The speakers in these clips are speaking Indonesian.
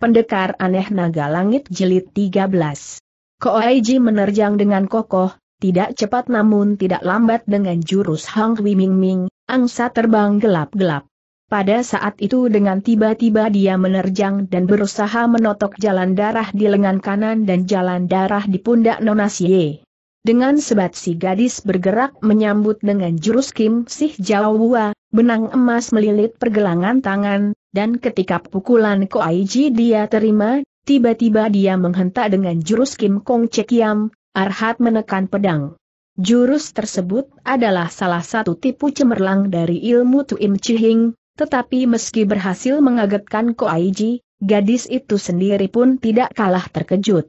Pendekar Aneh Naga Langit jelit 13. Koaiji menerjang dengan kokoh, tidak cepat namun tidak lambat dengan jurus Hang Wiming Ming, Ming, angsa terbang gelap-gelap. Pada saat itu dengan tiba-tiba dia menerjang dan berusaha menotok jalan darah di lengan kanan dan jalan darah di pundak Nona Dengan sebat si gadis bergerak menyambut dengan jurus Kim Sih Jawa Benang emas melilit pergelangan tangan, dan ketika pukulan Ko Koaiji dia terima, tiba-tiba dia menghentak dengan jurus Kim Kong Cekiam, Arhat menekan pedang. Jurus tersebut adalah salah satu tipu cemerlang dari ilmu Tuim Chihing, tetapi meski berhasil mengagetkan Ko Koaiji, gadis itu sendiri pun tidak kalah terkejut.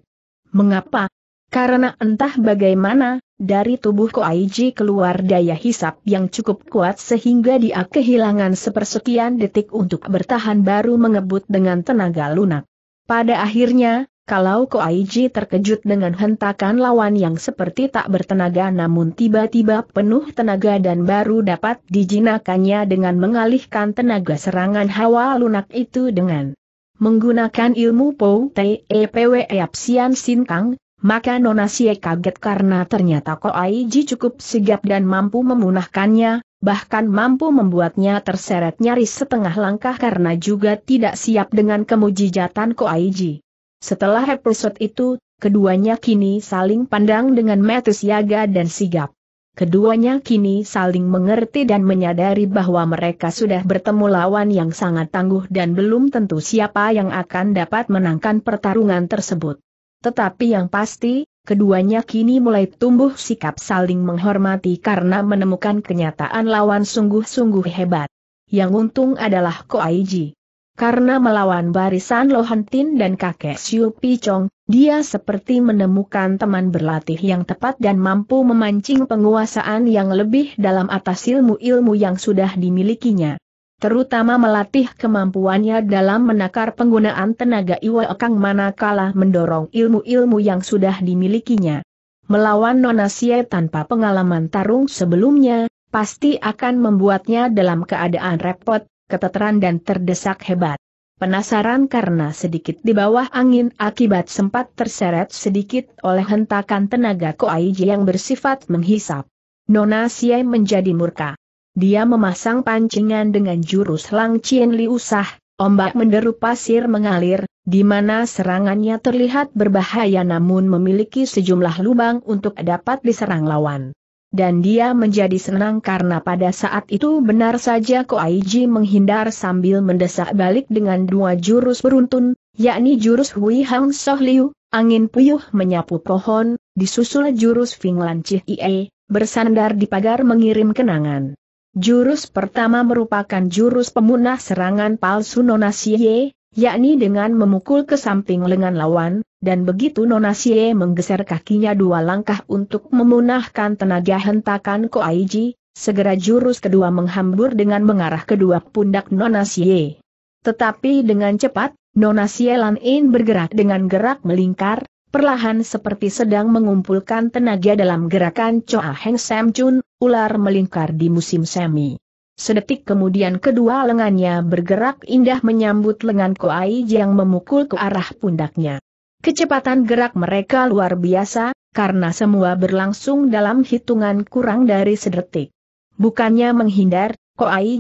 Mengapa, karena entah bagaimana, dari tubuh Koaiji keluar daya hisap yang cukup kuat sehingga dia kehilangan sepersekian detik untuk bertahan baru mengebut dengan tenaga lunak. Pada akhirnya, kalau Koaiji terkejut dengan hentakan lawan yang seperti tak bertenaga namun tiba-tiba penuh tenaga dan baru dapat dijinakannya dengan mengalihkan tenaga serangan hawa lunak itu dengan menggunakan ilmu Pou Te Epewe Eapsian Sinkang, maka Nona Sie kaget karena ternyata Ko Koaiji cukup sigap dan mampu memunahkannya, bahkan mampu membuatnya terseret nyaris setengah langkah karena juga tidak siap dengan kemujijatan Ko Koaiji. Setelah episode itu, keduanya kini saling pandang dengan metus siaga dan sigap. Keduanya kini saling mengerti dan menyadari bahwa mereka sudah bertemu lawan yang sangat tangguh dan belum tentu siapa yang akan dapat menangkan pertarungan tersebut. Tetapi yang pasti, keduanya kini mulai tumbuh sikap saling menghormati karena menemukan kenyataan lawan sungguh-sungguh hebat. Yang untung adalah Ko Aiji. Karena melawan barisan Lohantin dan kakek Siu Pichong, dia seperti menemukan teman berlatih yang tepat dan mampu memancing penguasaan yang lebih dalam atas ilmu-ilmu yang sudah dimilikinya terutama melatih kemampuannya dalam menakar penggunaan tenaga Iwa Ekang manakala mendorong ilmu-ilmu yang sudah dimilikinya. Melawan Nona tanpa pengalaman tarung sebelumnya, pasti akan membuatnya dalam keadaan repot, keteteran dan terdesak hebat. Penasaran karena sedikit di bawah angin akibat sempat terseret sedikit oleh hentakan tenaga Koaiji yang bersifat menghisap. Nona menjadi murka. Dia memasang pancingan dengan jurus Lang Chien Li Usah, ombak menderu pasir mengalir, di mana serangannya terlihat berbahaya namun memiliki sejumlah lubang untuk dapat diserang lawan. Dan dia menjadi senang karena pada saat itu benar saja Koaiji menghindar sambil mendesak balik dengan dua jurus beruntun, yakni jurus Hui Hang Soh Liu, angin puyuh menyapu pohon, disusul jurus Fing Lan Chih Ie, bersandar di pagar mengirim kenangan. Jurus pertama merupakan jurus pemunah serangan palsu Nonasye, yakni dengan memukul ke samping lengan lawan, dan begitu Nonasye menggeser kakinya dua langkah untuk memunahkan tenaga hentakan Koaiji, segera jurus kedua menghambur dengan mengarah kedua pundak Nonasye. Tetapi dengan cepat, Nona Lan In bergerak dengan gerak melingkar, Perlahan seperti sedang mengumpulkan tenaga dalam gerakan Choa Heng Sam Chun, ular melingkar di musim semi. Sedetik kemudian kedua lengannya bergerak indah menyambut lengan Koai yang memukul ke arah pundaknya. Kecepatan gerak mereka luar biasa, karena semua berlangsung dalam hitungan kurang dari sedetik. Bukannya menghindar,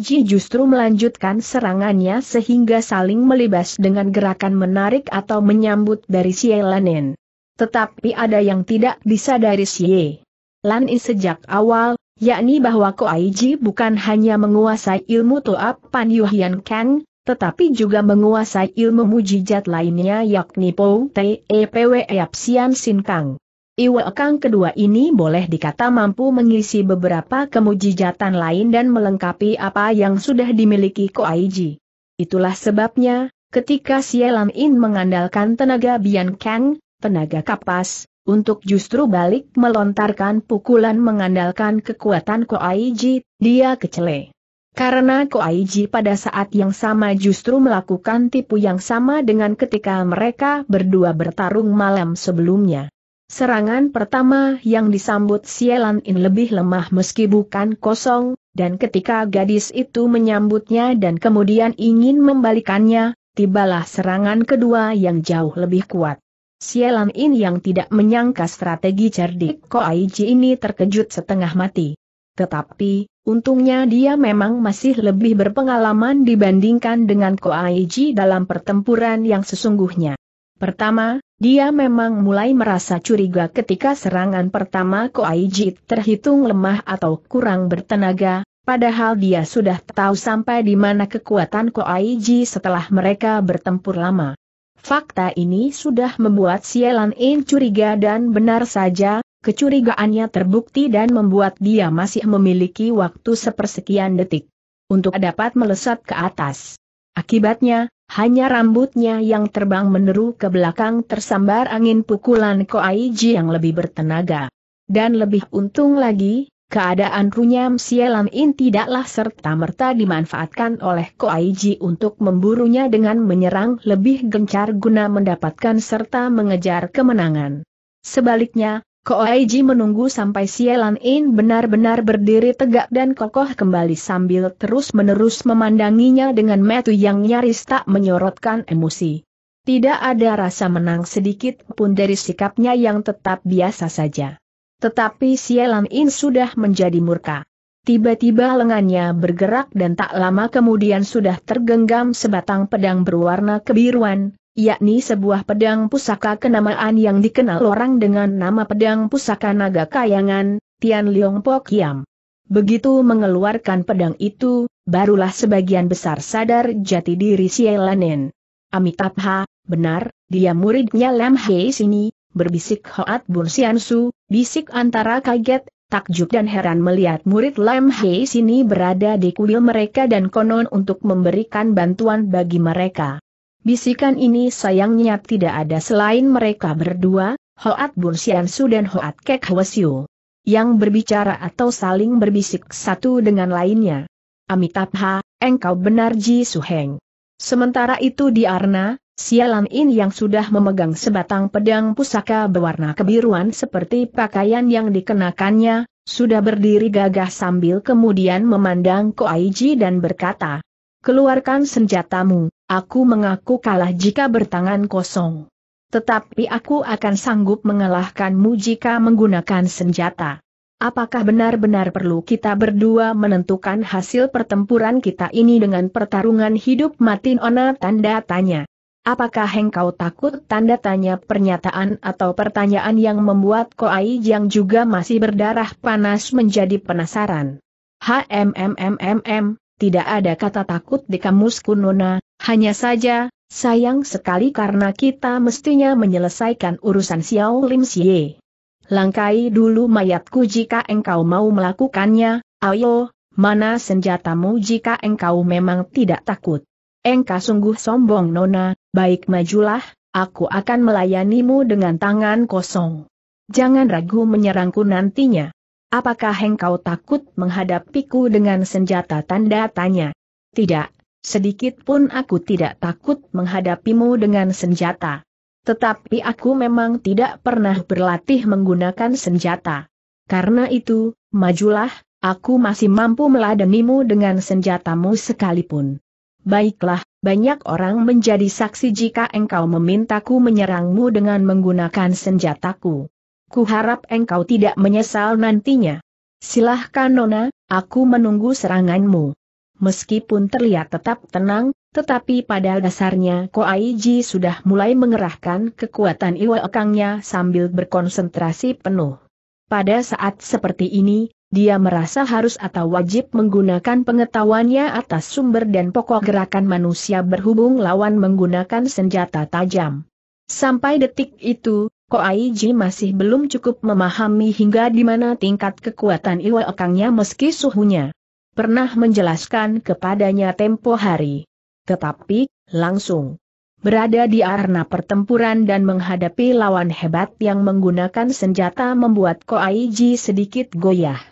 Ji justru melanjutkan serangannya sehingga saling melibas dengan gerakan menarik atau menyambut dari Sielanen. Tetapi ada yang tidak disadari Ye. Lan Lanin sejak awal, yakni bahwa Ko Aiji bukan hanya menguasai ilmu Toap Pan Yuhian Kang, tetapi juga menguasai ilmu mujizat lainnya yakni Pou Te Pwe Yap e Sian Sin Kang. Iwa Kang kedua ini boleh dikata mampu mengisi beberapa kemujijatan lain dan melengkapi apa yang sudah dimiliki Ko Aiji. Itulah sebabnya, ketika Sielan In mengandalkan tenaga Bian Kang, tenaga kapas, untuk justru balik melontarkan pukulan mengandalkan kekuatan Koaiji, dia kecele. Karena Koaiji pada saat yang sama justru melakukan tipu yang sama dengan ketika mereka berdua bertarung malam sebelumnya. Serangan pertama yang disambut Sielan In lebih lemah meski bukan kosong, dan ketika gadis itu menyambutnya dan kemudian ingin membalikannya, tibalah serangan kedua yang jauh lebih kuat. Sialan In yang tidak menyangka strategi cerdik Ko Aiji ini terkejut setengah mati. Tetapi, untungnya dia memang masih lebih berpengalaman dibandingkan dengan Ko Aiji dalam pertempuran yang sesungguhnya. Pertama, dia memang mulai merasa curiga ketika serangan pertama Ko Aiji terhitung lemah atau kurang bertenaga, padahal dia sudah tahu sampai di mana kekuatan Ko Aiji setelah mereka bertempur lama. Fakta ini sudah membuat Sielan In curiga dan benar saja, kecurigaannya terbukti dan membuat dia masih memiliki waktu sepersekian detik untuk dapat melesat ke atas. Akibatnya, hanya rambutnya yang terbang meneru ke belakang tersambar angin pukulan Koaiji yang lebih bertenaga. Dan lebih untung lagi, Keadaan runyam Sielam In tidaklah serta-merta dimanfaatkan oleh Koaiji untuk memburunya dengan menyerang lebih gencar guna mendapatkan serta mengejar kemenangan. Sebaliknya, Koaiji menunggu sampai sialan In benar-benar berdiri tegak dan kokoh kembali sambil terus-menerus memandanginya dengan metu yang nyaris tak menyorotkan emosi. Tidak ada rasa menang sedikit pun dari sikapnya yang tetap biasa saja. Tetapi Sialan In sudah menjadi murka. Tiba-tiba lengannya bergerak dan tak lama kemudian sudah tergenggam sebatang pedang berwarna kebiruan, yakni sebuah pedang pusaka kenamaan yang dikenal orang dengan nama pedang pusaka naga kayangan, Tian Leong Po Kiam. Begitu mengeluarkan pedang itu, barulah sebagian besar sadar jati diri Sielanin. Amitabha, benar, dia muridnya Lam Hei sini, berbisik Hoat Bun Siansu, bisik antara kaget, takjub dan heran melihat murid Lam Hei sini berada di kuil mereka dan konon untuk memberikan bantuan bagi mereka. Bisikan ini sayangnya tidak ada selain mereka berdua, Hoat Bun Siansu dan Hoat Kek Hwasyu. Yang berbicara atau saling berbisik satu dengan lainnya. Amitabha, engkau benar Ji Suheng. Sementara itu di Arna, Sialan In yang sudah memegang sebatang pedang pusaka berwarna kebiruan seperti pakaian yang dikenakannya, sudah berdiri gagah sambil kemudian memandang Ko Aiji dan berkata, Keluarkan senjatamu, aku mengaku kalah jika bertangan kosong. Tetapi aku akan sanggup mengalahkanmu jika menggunakan senjata. Apakah benar-benar perlu kita berdua menentukan hasil pertempuran kita ini dengan pertarungan hidup mati Ona tanda tanya? Apakah engkau takut tanda tanya pernyataan atau pertanyaan yang membuat Koai yang juga masih berdarah panas menjadi penasaran? HMMMMM, tidak ada kata takut di kamus kunona, hanya saja, sayang sekali karena kita mestinya menyelesaikan urusan Xiao Lim Xie. Langkai dulu mayatku jika engkau mau melakukannya, ayo, mana senjatamu jika engkau memang tidak takut. Engkau sungguh sombong nona, baik majulah, aku akan melayanimu dengan tangan kosong. Jangan ragu menyerangku nantinya. Apakah engkau takut menghadapiku dengan senjata tanda tanya? Tidak, sedikit pun aku tidak takut menghadapimu dengan senjata. Tetapi aku memang tidak pernah berlatih menggunakan senjata. Karena itu, majulah, aku masih mampu meladenimu dengan senjatamu sekalipun. Baiklah, banyak orang menjadi saksi jika engkau memintaku menyerangmu dengan menggunakan senjataku. Kuharap engkau tidak menyesal nantinya. Silahkan Nona, aku menunggu seranganmu. Meskipun terlihat tetap tenang, tetapi pada dasarnya Koaiji sudah mulai mengerahkan kekuatan iwa ekangnya sambil berkonsentrasi penuh. Pada saat seperti ini, dia merasa harus atau wajib menggunakan pengetahuannya atas sumber dan pokok gerakan manusia berhubung lawan menggunakan senjata tajam. Sampai detik itu, Ko Koaiji masih belum cukup memahami hingga di mana tingkat kekuatan Iwa Ekangnya meski suhunya pernah menjelaskan kepadanya tempo hari. Tetapi, langsung berada di arena pertempuran dan menghadapi lawan hebat yang menggunakan senjata membuat Ko Koaiji sedikit goyah.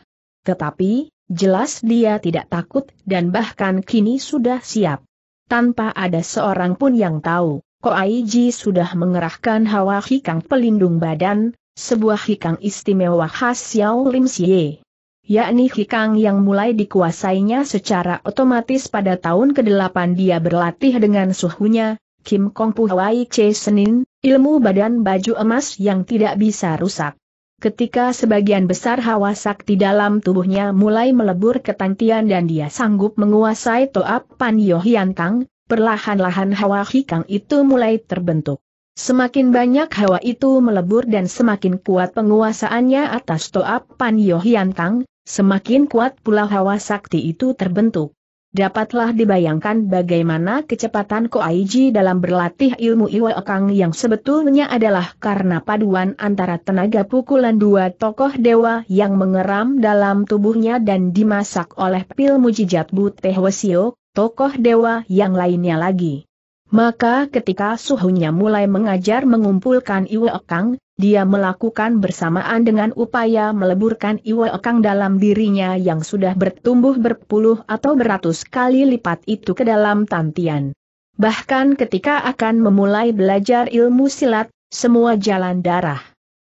Tetapi, jelas dia tidak takut dan bahkan kini sudah siap. Tanpa ada seorang pun yang tahu, Koaiji sudah mengerahkan hawa hikang pelindung badan, sebuah hikang istimewa khas Xiao Lim Xie. Yakni hikang yang mulai dikuasainya secara otomatis pada tahun ke-8 dia berlatih dengan suhunya, Kim Kong Pu Hawaii Che Senin, ilmu badan baju emas yang tidak bisa rusak ketika sebagian besar hawa sakti dalam tubuhnya mulai melebur ke dan dia sanggup menguasai Toap Pan Yohiantang, perlahan-lahan hawa hikang itu mulai terbentuk. Semakin banyak hawa itu melebur dan semakin kuat penguasaannya atas Toap Pan Yohiantang, semakin kuat pula hawa sakti itu terbentuk. Dapatlah dibayangkan bagaimana kecepatan Ko Koaiji dalam berlatih ilmu Iwa Kang yang sebetulnya adalah karena paduan antara tenaga pukulan dua tokoh dewa yang mengeram dalam tubuhnya dan dimasak oleh pil mujijat Buteh Wesio, tokoh dewa yang lainnya lagi. Maka ketika suhunya mulai mengajar mengumpulkan Iwa Kang, dia melakukan bersamaan dengan upaya meleburkan Iwa Ekang dalam dirinya yang sudah bertumbuh berpuluh atau beratus kali lipat itu ke dalam tantian. Bahkan ketika akan memulai belajar ilmu silat, semua jalan darah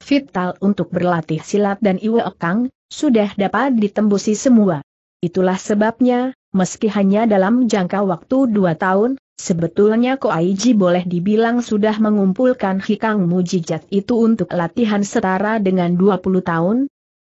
vital untuk berlatih silat dan Iwa Ekang, sudah dapat ditembusi semua. Itulah sebabnya, meski hanya dalam jangka waktu dua tahun, Sebetulnya Ko Koaiji boleh dibilang sudah mengumpulkan hikang mujijat itu untuk latihan setara dengan 20 tahun.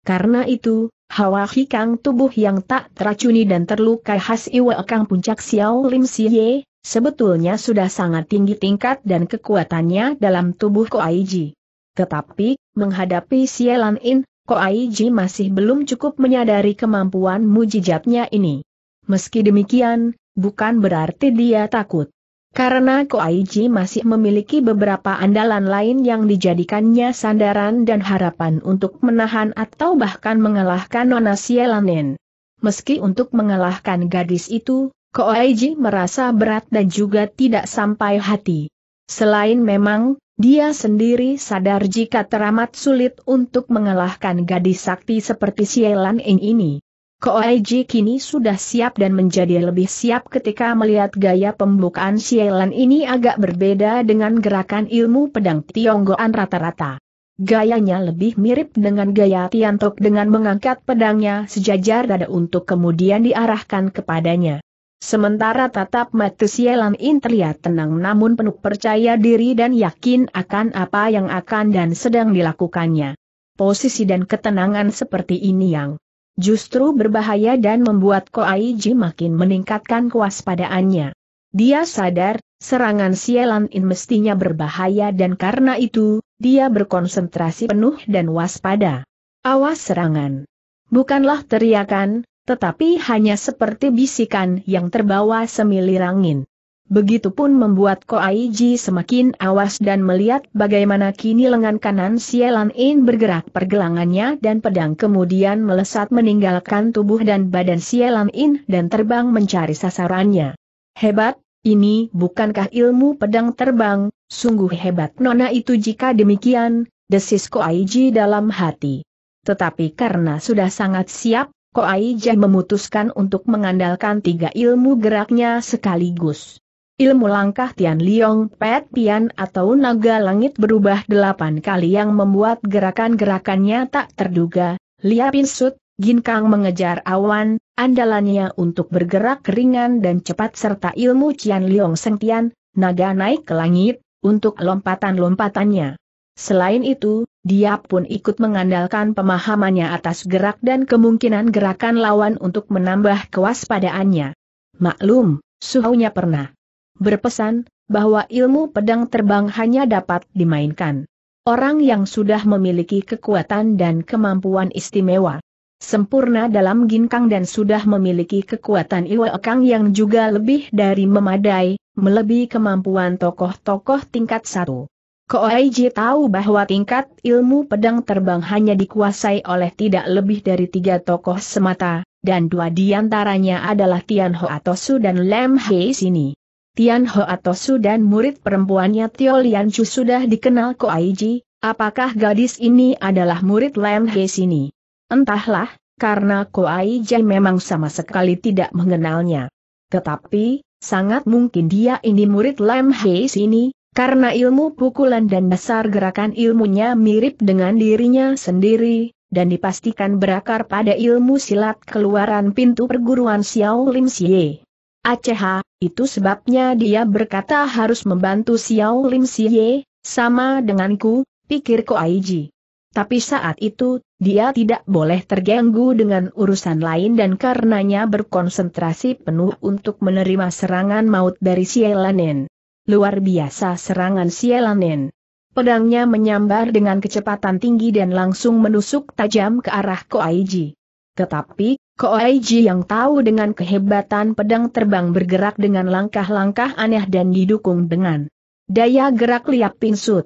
Karena itu, hawa hikang tubuh yang tak teracuni dan terluka khas Iwakang puncak Xiao Lim Siye, sebetulnya sudah sangat tinggi tingkat dan kekuatannya dalam tubuh Ko Koaiji. Tetapi, menghadapi Sialan In, Koaiji masih belum cukup menyadari kemampuan mujijatnya ini. Meski demikian, bukan berarti dia takut. Karena Koaiji masih memiliki beberapa andalan lain yang dijadikannya sandaran dan harapan untuk menahan atau bahkan mengalahkan Nona Sielanen. Meski untuk mengalahkan gadis itu, Koaiji merasa berat dan juga tidak sampai hati. Selain memang, dia sendiri sadar jika teramat sulit untuk mengalahkan gadis sakti seperti Sielan Eng ini. Koaiji kini sudah siap dan menjadi lebih siap ketika melihat gaya pembukaan Sielan ini agak berbeda dengan gerakan ilmu pedang Tionggoan rata-rata. Gayanya lebih mirip dengan gaya Tiantok dengan mengangkat pedangnya sejajar dada untuk kemudian diarahkan kepadanya. Sementara tatap mata Sielan In terlihat tenang namun penuh percaya diri dan yakin akan apa yang akan dan sedang dilakukannya. Posisi dan ketenangan seperti ini yang justru berbahaya dan membuat Koaiji makin meningkatkan kewaspadaannya. Dia sadar, serangan Sielan In mestinya berbahaya dan karena itu, dia berkonsentrasi penuh dan waspada. Awas serangan. Bukanlah teriakan, tetapi hanya seperti bisikan yang terbawa semilir angin. Begitupun membuat Ko Koaiji semakin awas dan melihat bagaimana kini lengan kanan Sielan In bergerak pergelangannya dan pedang kemudian melesat meninggalkan tubuh dan badan Sielan In dan terbang mencari sasarannya. Hebat, ini bukankah ilmu pedang terbang, sungguh hebat nona itu jika demikian, desis Ko Koaiji dalam hati. Tetapi karena sudah sangat siap, Ko Koaija memutuskan untuk mengandalkan tiga ilmu geraknya sekaligus ilmu langkah Tian Liong Pet Pian atau naga langit berubah delapan kali yang membuat gerakan-gerakannya tak terduga, Pinsut, gin kang mengejar awan, andalannya untuk bergerak ringan dan cepat serta ilmu Tian Liong Seng Tian, naga naik ke langit, untuk lompatan-lompatannya. Selain itu, dia pun ikut mengandalkan pemahamannya atas gerak dan kemungkinan gerakan lawan untuk menambah kewaspadaannya. Maklum, suhunya pernah berpesan, bahwa ilmu pedang terbang hanya dapat dimainkan. Orang yang sudah memiliki kekuatan dan kemampuan istimewa. Sempurna dalam ginkang dan sudah memiliki kekuatan iwakang yang juga lebih dari memadai, melebihi kemampuan tokoh-tokoh tingkat satu. Koaiji tahu bahwa tingkat ilmu pedang terbang hanya dikuasai oleh tidak lebih dari tiga tokoh semata, dan dua diantaranya adalah Tian atau Su dan Lem Hei Sini. Tian Ho Su dan murid perempuannya Tio Lian Chu sudah dikenal Ko Aiji, apakah gadis ini adalah murid Lam He sini? Entahlah, karena Ko Aiji memang sama sekali tidak mengenalnya. Tetapi, sangat mungkin dia ini murid Lam He sini, karena ilmu pukulan dan dasar gerakan ilmunya mirip dengan dirinya sendiri, dan dipastikan berakar pada ilmu silat keluaran pintu perguruan Xiao Lim Xie. Aceh, itu sebabnya dia berkata harus membantu Xiao Lim Siye, sama denganku, pikir Ko Aiji. Tapi saat itu, dia tidak boleh terganggu dengan urusan lain dan karenanya berkonsentrasi penuh untuk menerima serangan maut dari Sielanen. Luar biasa serangan Sielanen. Pedangnya menyambar dengan kecepatan tinggi dan langsung menusuk tajam ke arah Ko Aiji. Tetapi, Koaiji yang tahu dengan kehebatan pedang terbang bergerak dengan langkah-langkah aneh dan didukung dengan daya gerak liap pinsut.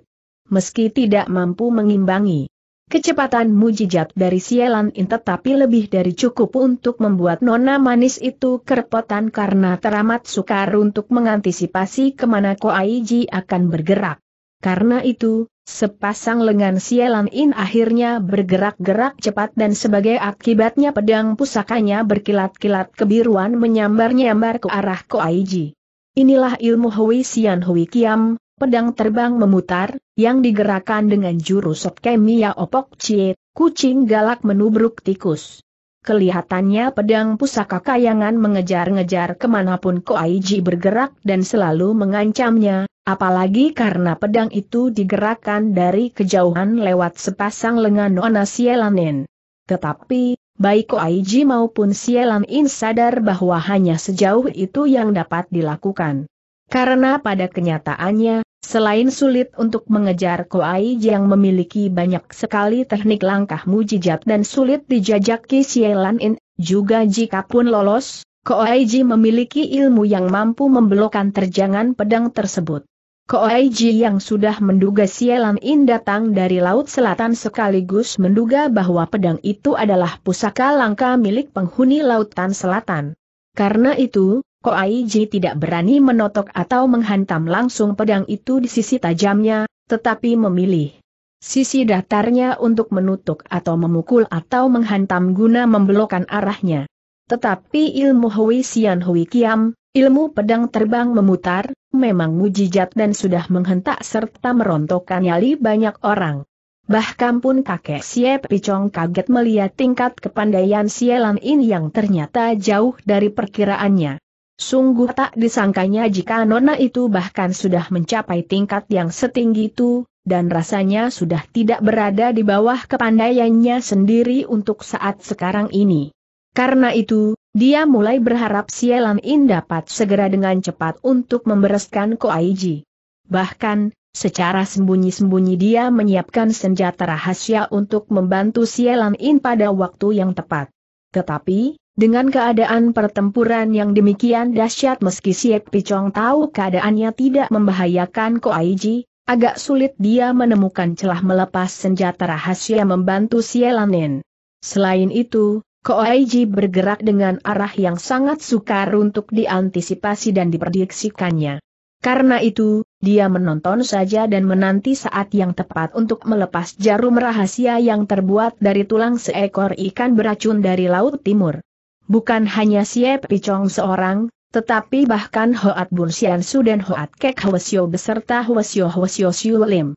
Meski tidak mampu mengimbangi kecepatan mujijat dari Sielan In tetapi lebih dari cukup untuk membuat nona manis itu kerepotan karena teramat sukar untuk mengantisipasi kemana Koaiji akan bergerak. Karena itu, Sepasang lengan Sialan In akhirnya bergerak-gerak cepat dan sebagai akibatnya pedang pusakanya berkilat-kilat kebiruan menyambar-nyambar ke arah Koaiji. Inilah ilmu Hui Sian Hui Kiam, pedang terbang memutar, yang digerakkan dengan jurus Kemia Opok Cie, kucing galak menubruk tikus. Kelihatannya pedang pusaka kayangan mengejar-ngejar kemanapun Koaiji bergerak dan selalu mengancamnya, Apalagi karena pedang itu digerakkan dari kejauhan lewat sepasang lengan Nona Sielanin. Tetapi, baik Oaiji maupun Sielanin sadar bahwa hanya sejauh itu yang dapat dilakukan. Karena pada kenyataannya, Selain sulit untuk mengejar Koaiji yang memiliki banyak sekali teknik langkah mujijat dan sulit dijajaki Sielan juga jika pun lolos, Koaiji memiliki ilmu yang mampu membelokkan terjangan pedang tersebut. Koaiji yang sudah menduga Sielan In datang dari Laut Selatan sekaligus menduga bahwa pedang itu adalah pusaka langka milik penghuni Lautan Selatan. Karena itu, Koaiji tidak berani menotok atau menghantam langsung pedang itu di sisi tajamnya, tetapi memilih sisi datarnya untuk menutup atau memukul atau menghantam guna membelokkan arahnya. Tetapi ilmu Hui sian Hui Kiam, Ilmu pedang terbang memutar, memang mujijat dan sudah menghentak serta merontokkan nyali banyak orang. Bahkan pun kakek siap Picong kaget melihat tingkat kepandaian Sielan ini yang ternyata jauh dari perkiraannya. Sungguh tak disangkanya jika nona itu bahkan sudah mencapai tingkat yang setinggi itu, dan rasanya sudah tidak berada di bawah kepandaiannya sendiri untuk saat sekarang ini. Karena itu, dia mulai berharap Sielam In dapat segera dengan cepat untuk membereskan Ko Aiji. Bahkan, secara sembunyi-sembunyi dia menyiapkan senjata rahasia untuk membantu Sielam In pada waktu yang tepat. Tetapi, dengan keadaan pertempuran yang demikian dahsyat meski Siep Picong tahu keadaannya tidak membahayakan Ko Aiji, agak sulit dia menemukan celah melepas senjata rahasia membantu Sielanin. Selain itu, Koaiji bergerak dengan arah yang sangat sukar untuk diantisipasi dan diprediksikannya. Karena itu, dia menonton saja dan menanti saat yang tepat untuk melepas jarum rahasia yang terbuat dari tulang seekor ikan beracun dari Laut Timur. Bukan hanya Siep Pichong seorang, tetapi bahkan Hoat Bun Sian dan Hoat Kek Hwasyo beserta Hwasyo Hwasyo Siu Lim.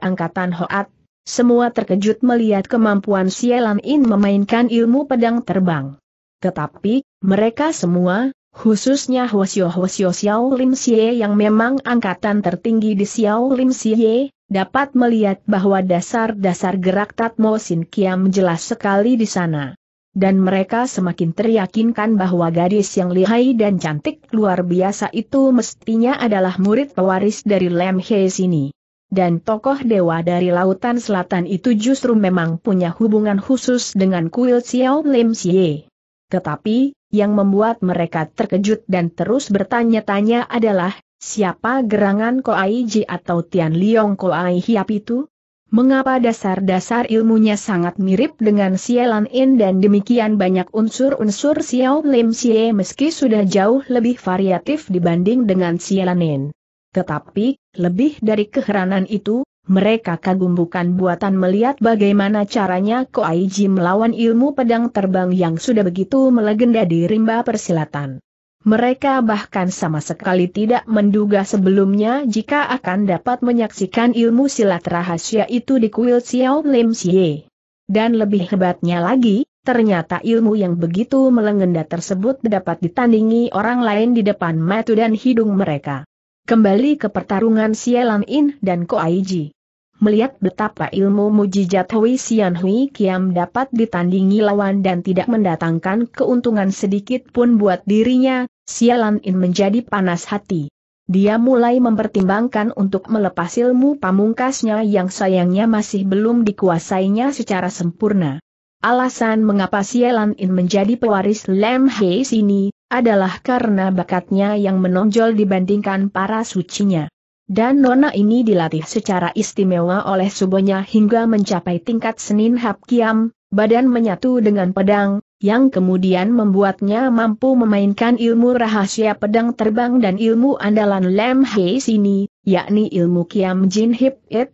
Angkatan Hoat semua terkejut melihat kemampuan Sielan In memainkan ilmu pedang terbang. Tetapi, mereka semua, khususnya Hwasyo Hwasyo Xiao Lim Xie yang memang angkatan tertinggi di Xiao Lim Xie, dapat melihat bahwa dasar-dasar gerak Tatmo Sin Kiam jelas sekali di sana. Dan mereka semakin teryakinkan bahwa gadis yang lihai dan cantik luar biasa itu mestinya adalah murid pewaris dari Lem He sini dan tokoh dewa dari Lautan Selatan itu justru memang punya hubungan khusus dengan kuil Xiao Lim Xie. Tetapi, yang membuat mereka terkejut dan terus bertanya-tanya adalah, siapa gerangan Ji atau Tian Liong Koai Hiap itu? Mengapa dasar-dasar ilmunya sangat mirip dengan Sialan In dan demikian banyak unsur-unsur Xiao Lim Xie meski sudah jauh lebih variatif dibanding dengan Sialan In? Tetapi, lebih dari keheranan itu, mereka kagum bukan buatan melihat bagaimana caranya Ko Koaiji melawan ilmu pedang terbang yang sudah begitu melegenda di rimba persilatan. Mereka bahkan sama sekali tidak menduga sebelumnya jika akan dapat menyaksikan ilmu silat rahasia itu di kuil Xiao Lim Xie. Dan lebih hebatnya lagi, ternyata ilmu yang begitu melegenda tersebut dapat ditandingi orang lain di depan mata dan hidung mereka. Kembali ke pertarungan Sielan In dan Koaiji. Melihat betapa ilmu mujizat Hui Sian Hui Kiam dapat ditandingi lawan dan tidak mendatangkan keuntungan sedikit pun buat dirinya, Sialan In menjadi panas hati. Dia mulai mempertimbangkan untuk melepas ilmu pamungkasnya yang sayangnya masih belum dikuasainya secara sempurna. Alasan mengapa Sielan In menjadi pewaris Lem Hei sini, adalah karena bakatnya yang menonjol dibandingkan para sucinya. Dan nona ini dilatih secara istimewa oleh subonya hingga mencapai tingkat Senin Hap Kiam, badan menyatu dengan pedang, yang kemudian membuatnya mampu memainkan ilmu rahasia pedang terbang dan ilmu andalan Lem Hei sini, yakni ilmu Kiam Jin Hip It,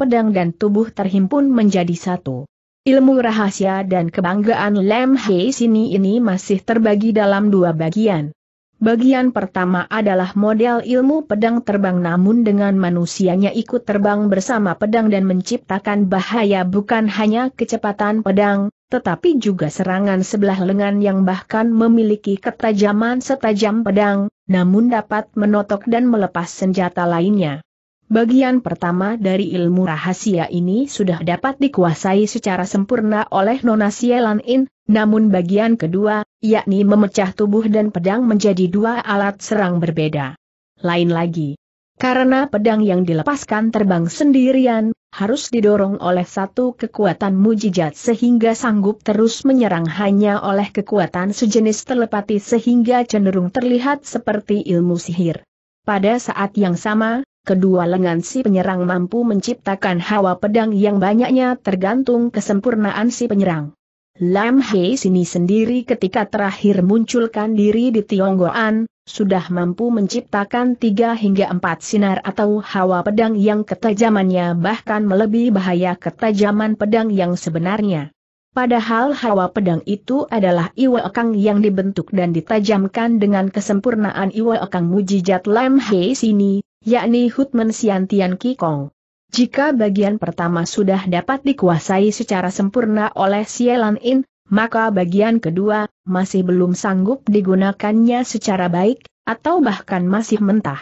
pedang dan tubuh terhimpun menjadi satu. Ilmu rahasia dan kebanggaan Lem Hei Sini ini masih terbagi dalam dua bagian. Bagian pertama adalah model ilmu pedang terbang namun dengan manusianya ikut terbang bersama pedang dan menciptakan bahaya bukan hanya kecepatan pedang, tetapi juga serangan sebelah lengan yang bahkan memiliki ketajaman setajam pedang, namun dapat menotok dan melepas senjata lainnya. Bagian pertama dari ilmu rahasia ini sudah dapat dikuasai secara sempurna oleh Nona Sielan In, namun bagian kedua, yakni memecah tubuh dan pedang menjadi dua alat serang berbeda. Lain lagi. Karena pedang yang dilepaskan terbang sendirian, harus didorong oleh satu kekuatan mujijat sehingga sanggup terus menyerang hanya oleh kekuatan sejenis telepati sehingga cenderung terlihat seperti ilmu sihir. Pada saat yang sama, kedua lengan si penyerang mampu menciptakan hawa pedang yang banyaknya tergantung kesempurnaan si penyerang. Lam Hei sini sendiri ketika terakhir munculkan diri di Tionggoan, sudah mampu menciptakan tiga hingga empat sinar atau hawa pedang yang ketajamannya bahkan melebihi bahaya ketajaman pedang yang sebenarnya. Padahal hawa pedang itu adalah Iwa Ekang yang dibentuk dan ditajamkan dengan kesempurnaan Iwa Ekang mujijat Lam Hei sini, yakni Hutman Siantian kikong. Jika bagian pertama sudah dapat dikuasai secara sempurna oleh Sielan In, maka bagian kedua masih belum sanggup digunakannya secara baik, atau bahkan masih mentah.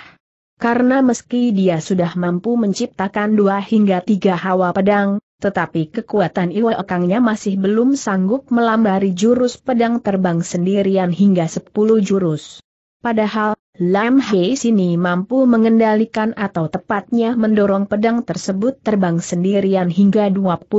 Karena meski dia sudah mampu menciptakan dua hingga tiga hawa pedang, tetapi kekuatan Iwa Okangnya masih belum sanggup melambari jurus pedang terbang sendirian hingga sepuluh jurus. Padahal, Lam Hei sini mampu mengendalikan atau tepatnya mendorong pedang tersebut terbang sendirian hingga 25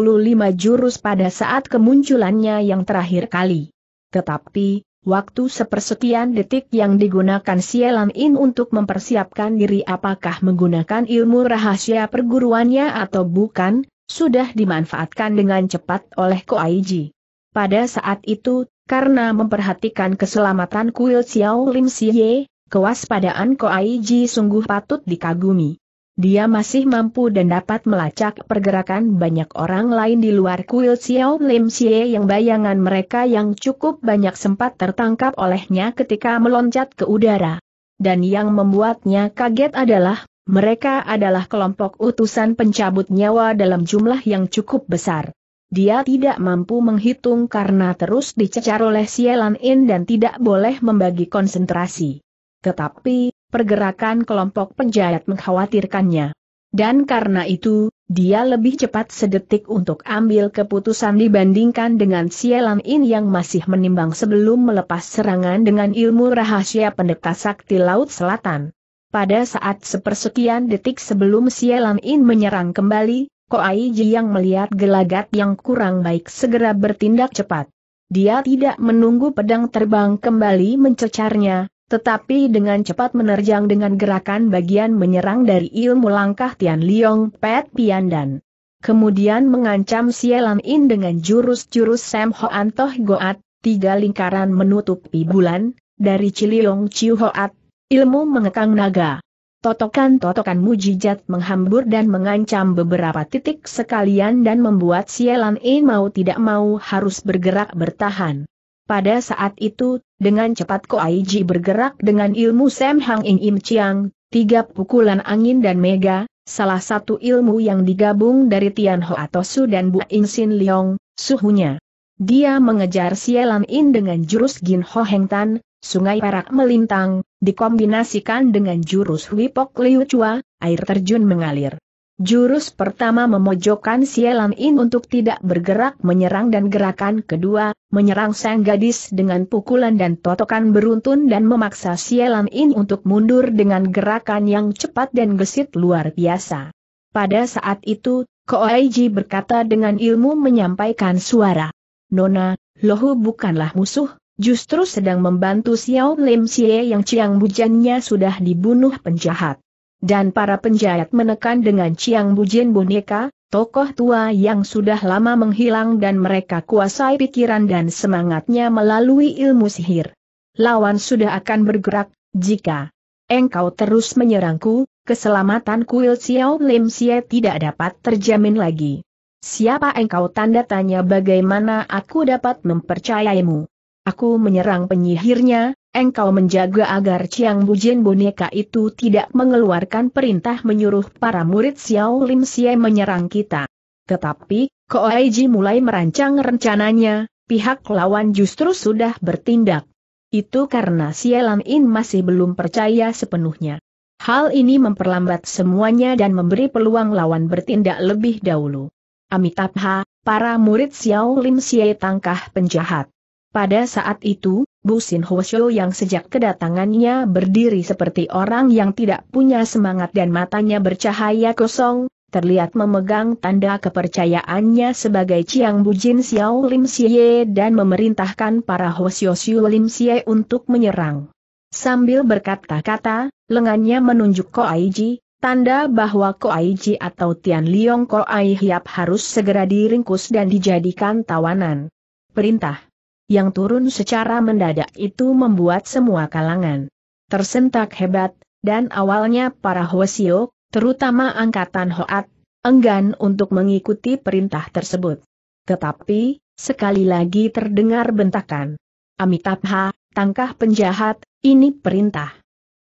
jurus pada saat kemunculannya yang terakhir kali. Tetapi, waktu sepersekian detik yang digunakan Sielan In untuk mempersiapkan diri apakah menggunakan ilmu rahasia perguruannya atau bukan, sudah dimanfaatkan dengan cepat oleh Ko Aiji. Pada saat itu, karena memperhatikan keselamatan kuil Xiao Lim Siye, Kewaspadaan Koaiji sungguh patut dikagumi. Dia masih mampu dan dapat melacak pergerakan banyak orang lain di luar kuil Xiao Lim Xie yang bayangan mereka yang cukup banyak sempat tertangkap olehnya ketika meloncat ke udara. Dan yang membuatnya kaget adalah, mereka adalah kelompok utusan pencabut nyawa dalam jumlah yang cukup besar. Dia tidak mampu menghitung karena terus dicecar oleh Xie Lan In dan tidak boleh membagi konsentrasi tetapi pergerakan kelompok penjahat mengkhawatirkannya. Dan karena itu, dia lebih cepat sedetik untuk ambil keputusan dibandingkan dengan Sialan In yang masih menimbang sebelum melepas serangan dengan ilmu rahasia pendeta sakti Laut Selatan. Pada saat sepersekian detik sebelum Sialan In menyerang kembali, Ai Ji yang melihat gelagat yang kurang baik segera bertindak cepat. Dia tidak menunggu pedang terbang kembali mencecarnya, tetapi dengan cepat menerjang dengan gerakan bagian menyerang dari ilmu langkah Tian Liong Pet dan Kemudian mengancam Sielan In dengan jurus-jurus Sam Hoan Toh Goat, tiga lingkaran menutupi bulan, dari Ciliong Chiu Hoat, ilmu mengekang naga. Totokan-totokan mujijat menghambur dan mengancam beberapa titik sekalian dan membuat Sielan In mau tidak mau harus bergerak bertahan. Pada saat itu, dengan cepat Ko Koaiji bergerak dengan ilmu Sam Hang In Im Chiang, tiga pukulan angin dan mega, salah satu ilmu yang digabung dari Tian atau Tosu dan Bu In Sin Leong, suhunya. Dia mengejar Sielan In dengan jurus Gin Ho Heng Tan, Sungai Perak Melintang, dikombinasikan dengan jurus Wipok Liu Chua, air terjun mengalir. Jurus pertama memojokkan Sielan In untuk tidak bergerak menyerang dan gerakan kedua, menyerang sang gadis dengan pukulan dan totokan beruntun dan memaksa Sielan In untuk mundur dengan gerakan yang cepat dan gesit luar biasa. Pada saat itu, Koaiji berkata dengan ilmu menyampaikan suara. Nona, Lohu bukanlah musuh, justru sedang membantu Xiao Lim Xie yang ciang Bujannya sudah dibunuh penjahat. Dan para penjahat menekan dengan Ciang Bujin boneka, tokoh tua yang sudah lama menghilang dan mereka kuasai pikiran dan semangatnya melalui ilmu sihir. Lawan sudah akan bergerak, jika engkau terus menyerangku, keselamatan kuil Xiao Lim Xie tidak dapat terjamin lagi. Siapa engkau tanda tanya bagaimana aku dapat mempercayaimu? Aku menyerang penyihirnya, engkau menjaga agar Chiang Bujin boneka itu tidak mengeluarkan perintah menyuruh para murid Xiao Lim Xie menyerang kita. Tetapi, Koaiji mulai merancang rencananya, pihak lawan justru sudah bertindak. Itu karena Lan In masih belum percaya sepenuhnya. Hal ini memperlambat semuanya dan memberi peluang lawan bertindak lebih dahulu. Amitabha, para murid Xiao Lim Xie tangkah penjahat. Pada saat itu, Bu Sin Hosho yang sejak kedatangannya berdiri seperti orang yang tidak punya semangat dan matanya bercahaya kosong, terlihat memegang tanda kepercayaannya sebagai Chiang Bujin Xiao Lim Xie dan memerintahkan para Hosho Xiu Lim Xie untuk menyerang. Sambil berkata-kata, lengannya menunjuk Ko Ji, tanda bahwa Ko Ji atau Tian Liong Ai Hiap harus segera diringkus dan dijadikan tawanan. Perintah yang turun secara mendadak itu membuat semua kalangan tersentak hebat, dan awalnya para Hwasio, terutama angkatan Hoat, enggan untuk mengikuti perintah tersebut. Tetapi, sekali lagi terdengar bentakan. Amitabha, tangkah penjahat, ini perintah.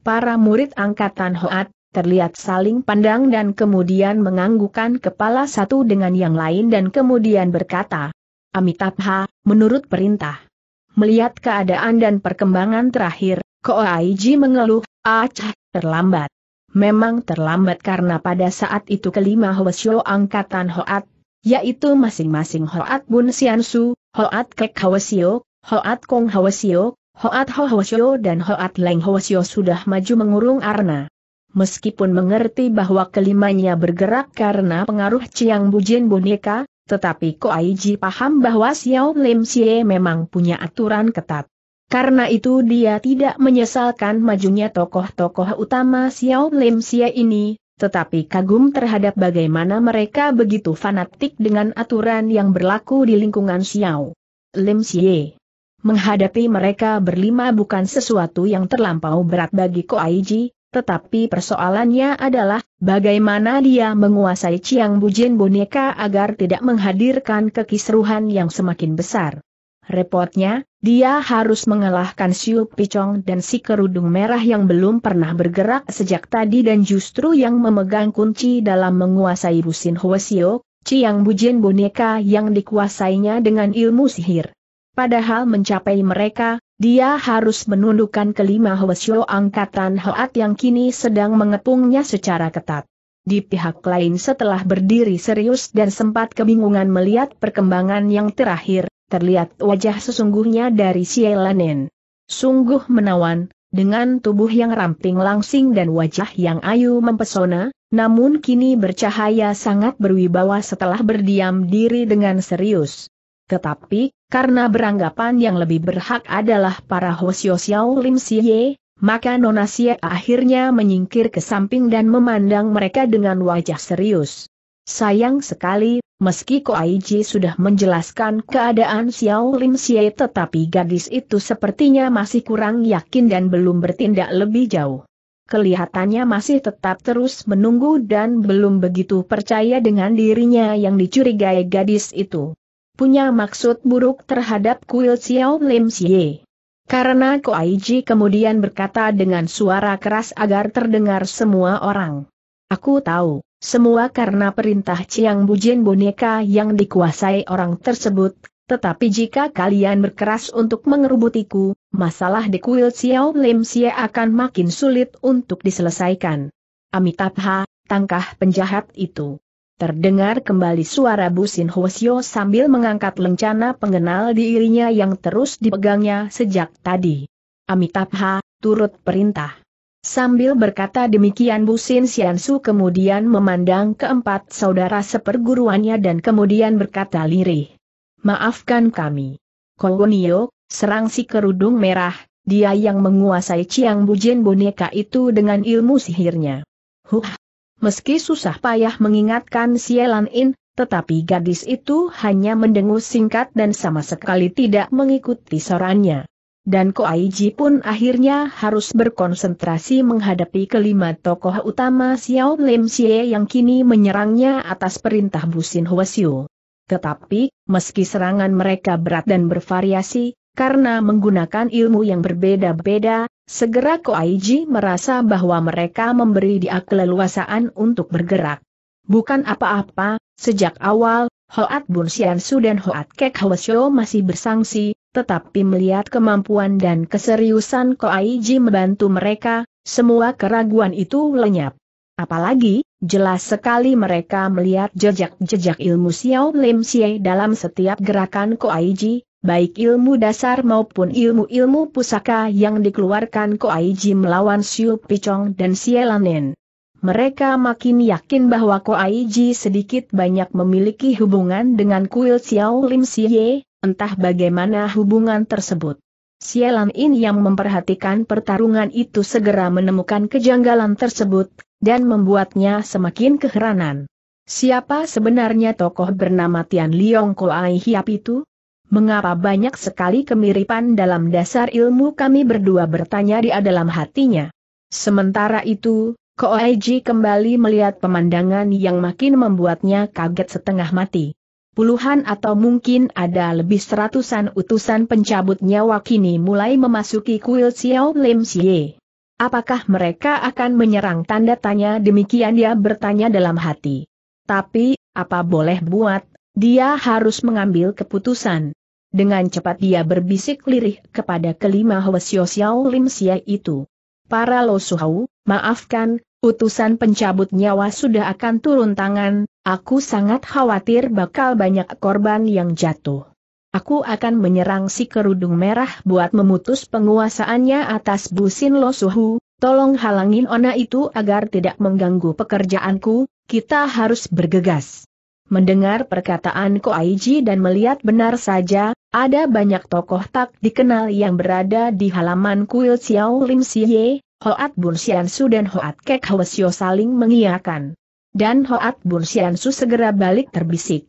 Para murid angkatan Hoat, terlihat saling pandang dan kemudian menganggukan kepala satu dengan yang lain dan kemudian berkata, Amitabha, menurut perintah. Melihat keadaan dan perkembangan terakhir, Koaiji mengeluh, acah, terlambat. Memang terlambat karena pada saat itu kelima Hwasyo angkatan Hoat, yaitu masing-masing Hoat Bun Siansu, Hoat Kek Hwasyo, Hoat Kong Hwasyo, Hoat Ho Hwasyo dan Hoat Leng Hwasyo sudah maju mengurung Arna. Meskipun mengerti bahwa kelimanya bergerak karena pengaruh Ciang Bujin boneka, tetapi Ko Aiji paham bahwa Xiao Lim Xie memang punya aturan ketat. Karena itu dia tidak menyesalkan majunya tokoh-tokoh utama Xiao Lim Xie ini, tetapi kagum terhadap bagaimana mereka begitu fanatik dengan aturan yang berlaku di lingkungan Xiao Lim Xie. Menghadapi mereka berlima bukan sesuatu yang terlampau berat bagi Ko Aiji, tetapi persoalannya adalah, bagaimana dia menguasai Ciang Bujin boneka agar tidak menghadirkan kekisruhan yang semakin besar. Repotnya, dia harus mengalahkan Siu Picong dan si kerudung merah yang belum pernah bergerak sejak tadi dan justru yang memegang kunci dalam menguasai Busin Hwasio, Ciang Bujin boneka yang dikuasainya dengan ilmu sihir. Padahal mencapai mereka, dia harus menundukkan kelima Hwasyo angkatan Hoat yang kini sedang mengepungnya secara ketat. Di pihak lain setelah berdiri serius dan sempat kebingungan melihat perkembangan yang terakhir, terlihat wajah sesungguhnya dari Sielanen. Sungguh menawan, dengan tubuh yang ramping langsing dan wajah yang ayu mempesona, namun kini bercahaya sangat berwibawa setelah berdiam diri dengan serius. Tetapi, karena beranggapan yang lebih berhak adalah para Hosio Xiao Lim Siye, maka Nona Xie akhirnya menyingkir ke samping dan memandang mereka dengan wajah serius. Sayang sekali, meski Ko Aiji sudah menjelaskan keadaan Xiao Lim Siye, tetapi gadis itu sepertinya masih kurang yakin dan belum bertindak lebih jauh. Kelihatannya masih tetap terus menunggu dan belum begitu percaya dengan dirinya yang dicurigai gadis itu punya maksud buruk terhadap kuil Xiao Lim Xie. Karena Ko Koaiji kemudian berkata dengan suara keras agar terdengar semua orang. Aku tahu, semua karena perintah Ciang Bujin boneka yang dikuasai orang tersebut, tetapi jika kalian berkeras untuk mengerubutiku, masalah di kuil Xiao Lim Xie akan makin sulit untuk diselesaikan. Amitabha, tangkah penjahat itu. Terdengar kembali suara Busin Hosio sambil mengangkat lencana pengenal dirinya yang terus dipegangnya sejak tadi. Amitabha, turut perintah. Sambil berkata demikian Busin Siansu kemudian memandang keempat saudara seperguruannya dan kemudian berkata lirih. Maafkan kami. Kolonio, serang si kerudung merah, dia yang menguasai Ciang Bujin boneka itu dengan ilmu sihirnya. Huh, Meski susah payah mengingatkan Sielan In, tetapi gadis itu hanya mendengus singkat dan sama sekali tidak mengikuti sorannya. Dan Ko Koaiji pun akhirnya harus berkonsentrasi menghadapi kelima tokoh utama Xiao Lim Xie yang kini menyerangnya atas perintah Busin Huasiu. Tetapi, meski serangan mereka berat dan bervariasi, karena menggunakan ilmu yang berbeda-beda, segera Koaiji merasa bahwa mereka memberi dia keleluasaan untuk bergerak. Bukan apa-apa, sejak awal, Hoat Bun Siansu dan Hoat Kek Hwasyo masih bersangsi, tetapi melihat kemampuan dan keseriusan Koaiji membantu mereka, semua keraguan itu lenyap. Apalagi, jelas sekali mereka melihat jejak-jejak ilmu Xiao Lim Xie dalam setiap gerakan Koaiji, baik ilmu dasar maupun ilmu-ilmu pusaka yang dikeluarkan Koaiji melawan Siu Picong dan Sielanen. Mereka makin yakin bahwa Koaiji sedikit banyak memiliki hubungan dengan kuil Xiao Lim Siye, entah bagaimana hubungan tersebut. Sielan In yang memperhatikan pertarungan itu segera menemukan kejanggalan tersebut, dan membuatnya semakin keheranan. Siapa sebenarnya tokoh bernama Tian Liong Koai Hiap itu? mengapa banyak sekali kemiripan dalam dasar ilmu kami berdua bertanya di dalam hatinya. Sementara itu, Koeji kembali melihat pemandangan yang makin membuatnya kaget setengah mati. Puluhan atau mungkin ada lebih seratusan utusan pencabut nyawa kini mulai memasuki kuil Xiao Lim Xie. Apakah mereka akan menyerang tanda tanya demikian dia bertanya dalam hati. Tapi, apa boleh buat, dia harus mengambil keputusan. Dengan cepat dia berbisik lirih kepada kelima Hwasyo Xiao Lim Sia itu. Para Lo Suhau, maafkan, utusan pencabut nyawa sudah akan turun tangan, aku sangat khawatir bakal banyak korban yang jatuh. Aku akan menyerang si kerudung merah buat memutus penguasaannya atas busin Lo Suhu, tolong halangin Ona itu agar tidak mengganggu pekerjaanku, kita harus bergegas. Mendengar perkataan Koaiji dan melihat benar saja, ada banyak tokoh tak dikenal yang berada di halaman kuil Xiao Lim Siye, Hoat Bun Su dan Hoat Kek Hwesyo saling mengiakan. Dan Hoat Bun Su segera balik terbisik.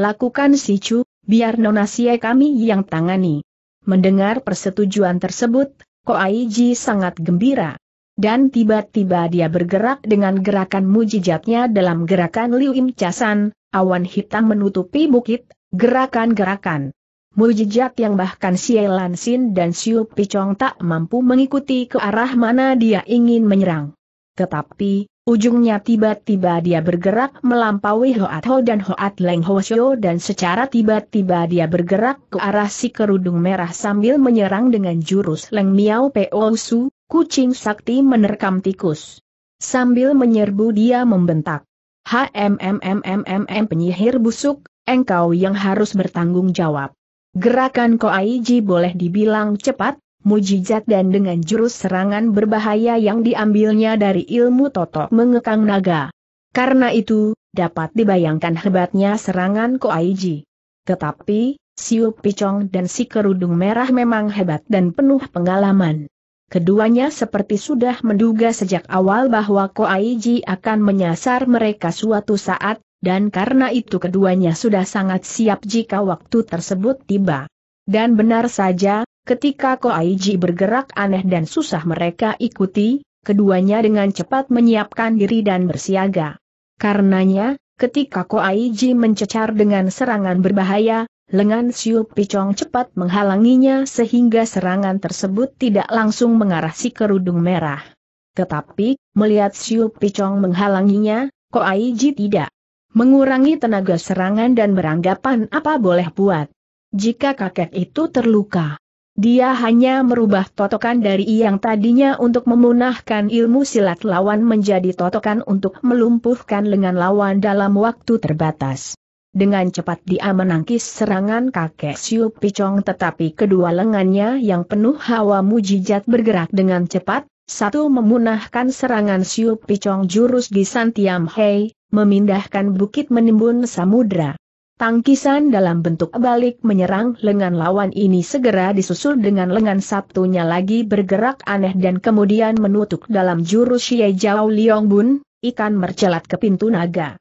Lakukan si Chu, biar Nona Xie kami yang tangani. Mendengar persetujuan tersebut, Ai Ji sangat gembira. Dan tiba-tiba dia bergerak dengan gerakan mujijatnya dalam gerakan Liu Im Casan, awan hitam menutupi bukit, gerakan-gerakan Mujijat yang bahkan Xie Lansin dan Xiu Pichong tak mampu mengikuti ke arah mana dia ingin menyerang. Tetapi, ujungnya tiba-tiba dia bergerak melampaui Hoat Ho dan Hoat Leng Ho Shio dan secara tiba-tiba dia bergerak ke arah si kerudung merah sambil menyerang dengan jurus Leng Miao Peo Su, kucing sakti menerkam tikus. Sambil menyerbu dia membentak. HMMMMMM penyihir busuk, engkau yang harus bertanggung jawab. Gerakan Koaiji boleh dibilang cepat, mujizat dan dengan jurus serangan berbahaya yang diambilnya dari ilmu Toto mengekang naga. Karena itu, dapat dibayangkan hebatnya serangan Koaiji. Tetapi, Siu Picong dan si kerudung merah memang hebat dan penuh pengalaman. Keduanya seperti sudah menduga sejak awal bahwa Koaiji akan menyasar mereka suatu saat, dan karena itu keduanya sudah sangat siap jika waktu tersebut tiba. Dan benar saja, ketika Ko Koaiji bergerak aneh dan susah mereka ikuti, keduanya dengan cepat menyiapkan diri dan bersiaga. Karenanya, ketika Ko Koaiji mencecar dengan serangan berbahaya, lengan Siu Picong cepat menghalanginya sehingga serangan tersebut tidak langsung mengarah si kerudung merah. Tetapi, melihat Siu Picong menghalanginya, Ko Koaiji tidak mengurangi tenaga serangan dan beranggapan apa boleh buat. Jika kakek itu terluka, dia hanya merubah totokan dari yang tadinya untuk memunahkan ilmu silat lawan menjadi totokan untuk melumpuhkan lengan lawan dalam waktu terbatas. Dengan cepat dia menangkis serangan kakek Siu Picong tetapi kedua lengannya yang penuh hawa mujijat bergerak dengan cepat, satu memunahkan serangan Siu Picong jurus Gisan Tiam Hei, memindahkan bukit menimbun samudra. Tangkisan dalam bentuk balik menyerang lengan lawan ini segera disusul dengan lengan Sabtunya lagi bergerak aneh dan kemudian menutup dalam jurus Xie Jiao Liong Bun, ikan mercelat ke pintu naga.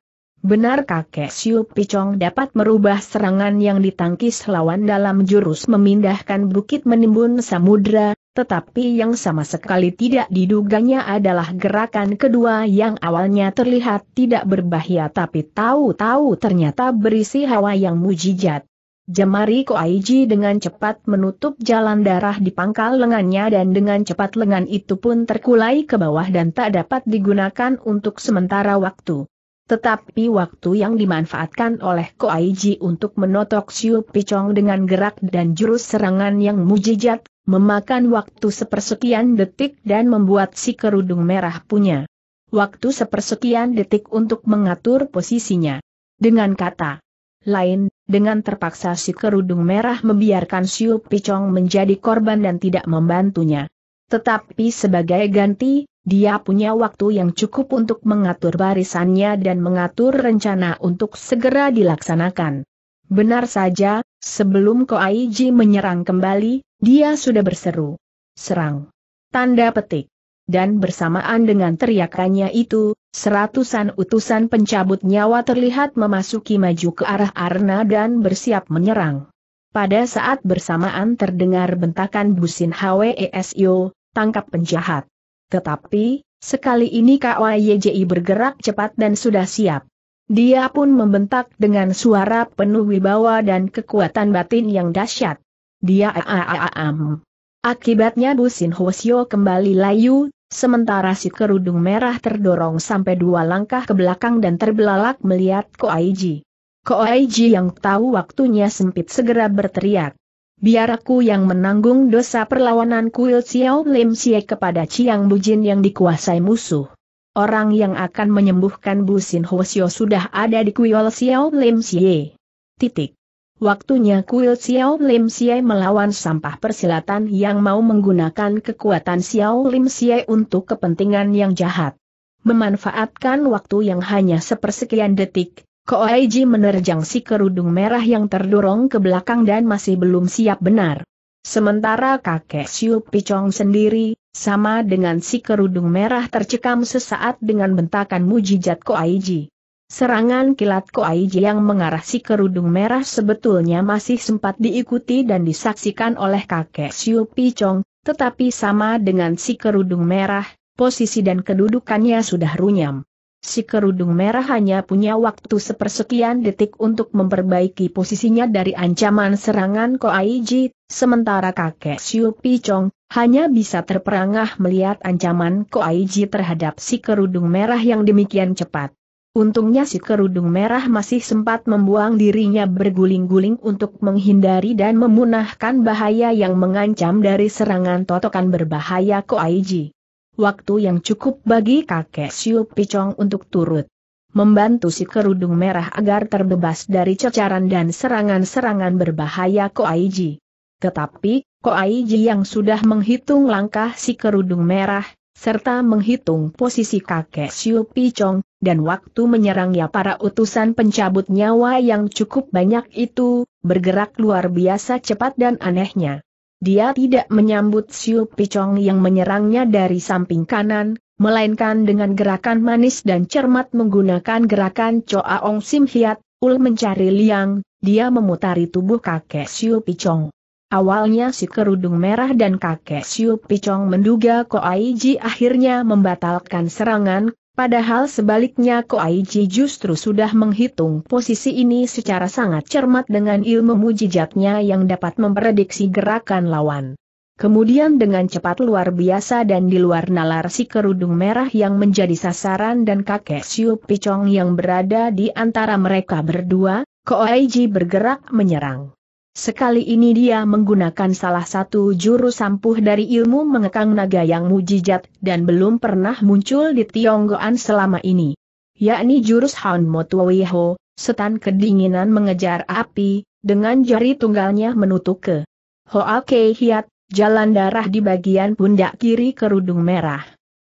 Benar kakek Siu Picong dapat merubah serangan yang ditangkis lawan dalam jurus memindahkan bukit menimbun samudra, tetapi yang sama sekali tidak diduganya adalah gerakan kedua yang awalnya terlihat tidak berbahaya tapi tahu-tahu ternyata berisi hawa yang mujijat. Jamari Koaiji dengan cepat menutup jalan darah di pangkal lengannya dan dengan cepat lengan itu pun terkulai ke bawah dan tak dapat digunakan untuk sementara waktu. Tetapi waktu yang dimanfaatkan oleh Koaiji untuk menotok Siu Pichong dengan gerak dan jurus serangan yang mujijat, memakan waktu sepersekian detik dan membuat si kerudung merah punya waktu sepersekian detik untuk mengatur posisinya. Dengan kata lain, dengan terpaksa si kerudung merah membiarkan Siu Pichong menjadi korban dan tidak membantunya. Tetapi sebagai ganti, dia punya waktu yang cukup untuk mengatur barisannya dan mengatur rencana untuk segera dilaksanakan. Benar saja, sebelum Koaiji menyerang kembali, dia sudah berseru. Serang. Tanda petik. Dan bersamaan dengan teriakannya itu, seratusan utusan pencabut nyawa terlihat memasuki maju ke arah Arna dan bersiap menyerang. Pada saat bersamaan terdengar bentakan busin HWESYO, tangkap penjahat. Tetapi, sekali ini KYJI bergerak cepat dan sudah siap. Dia pun membentak dengan suara penuh wibawa dan kekuatan batin yang dahsyat. Dia aaaam. Akibatnya Busin Hosyo kembali layu, sementara si kerudung merah terdorong sampai dua langkah ke belakang dan terbelalak melihat Koaiji. Koaiji yang tahu waktunya sempit segera berteriak biar aku yang menanggung dosa perlawanan kuil Xiao Lim Xie kepada Chiang Bujin yang dikuasai musuh. Orang yang akan menyembuhkan Bu Sin Sio sudah ada di kuil Xiao Lim Xie. Titik. Waktunya kuil Xiao Lim Xie melawan sampah persilatan yang mau menggunakan kekuatan Xiao Lim Xie untuk kepentingan yang jahat. Memanfaatkan waktu yang hanya sepersekian detik, Koaiji menerjang si kerudung merah yang terdorong ke belakang dan masih belum siap benar. Sementara kakek Siu Picong sendiri, sama dengan si kerudung merah tercekam sesaat dengan bentakan mujijat Koaiji. Serangan kilat Koaiji yang mengarah si kerudung merah sebetulnya masih sempat diikuti dan disaksikan oleh kakek Siu Picong, tetapi sama dengan si kerudung merah, posisi dan kedudukannya sudah runyam si kerudung merah hanya punya waktu sepersekian detik untuk memperbaiki posisinya dari ancaman serangan Ko Aiji, sementara kakek Siu Pichong, hanya bisa terperangah melihat ancaman Ko Aiji terhadap si kerudung merah yang demikian cepat. Untungnya si kerudung merah masih sempat membuang dirinya berguling-guling untuk menghindari dan memunahkan bahaya yang mengancam dari serangan totokan berbahaya Ko Aiji waktu yang cukup bagi kakek Siu Picong untuk turut membantu si kerudung merah agar terbebas dari cecaran dan serangan-serangan berbahaya Ko Aiji. Tetapi, Ko Aiji yang sudah menghitung langkah si kerudung merah, serta menghitung posisi kakek Siu Picong, dan waktu menyerangnya para utusan pencabut nyawa yang cukup banyak itu, bergerak luar biasa cepat dan anehnya dia tidak menyambut Siu Picong yang menyerangnya dari samping kanan, melainkan dengan gerakan manis dan cermat menggunakan gerakan Choa Ong Sim Hiat, Ul mencari liang, dia memutari tubuh kakek Siu Picong. Awalnya si kerudung merah dan kakek Siu Picong menduga Koaiji akhirnya membatalkan serangan, Padahal sebaliknya Ko Koaichi justru sudah menghitung posisi ini secara sangat cermat dengan ilmu mujijatnya yang dapat memprediksi gerakan lawan. Kemudian dengan cepat luar biasa dan di luar nalar si kerudung merah yang menjadi sasaran dan kakek Siu Picong yang berada di antara mereka berdua, Ko Koaiji bergerak menyerang. Sekali ini dia menggunakan salah satu jurus sampuh dari ilmu mengekang naga yang mujijat dan belum pernah muncul di Tionggoan selama ini. Yakni jurus Han Motuwiho, setan kedinginan mengejar api, dengan jari tunggalnya menutup ke Hoa Kei Hiat, jalan darah di bagian pundak kiri kerudung merah.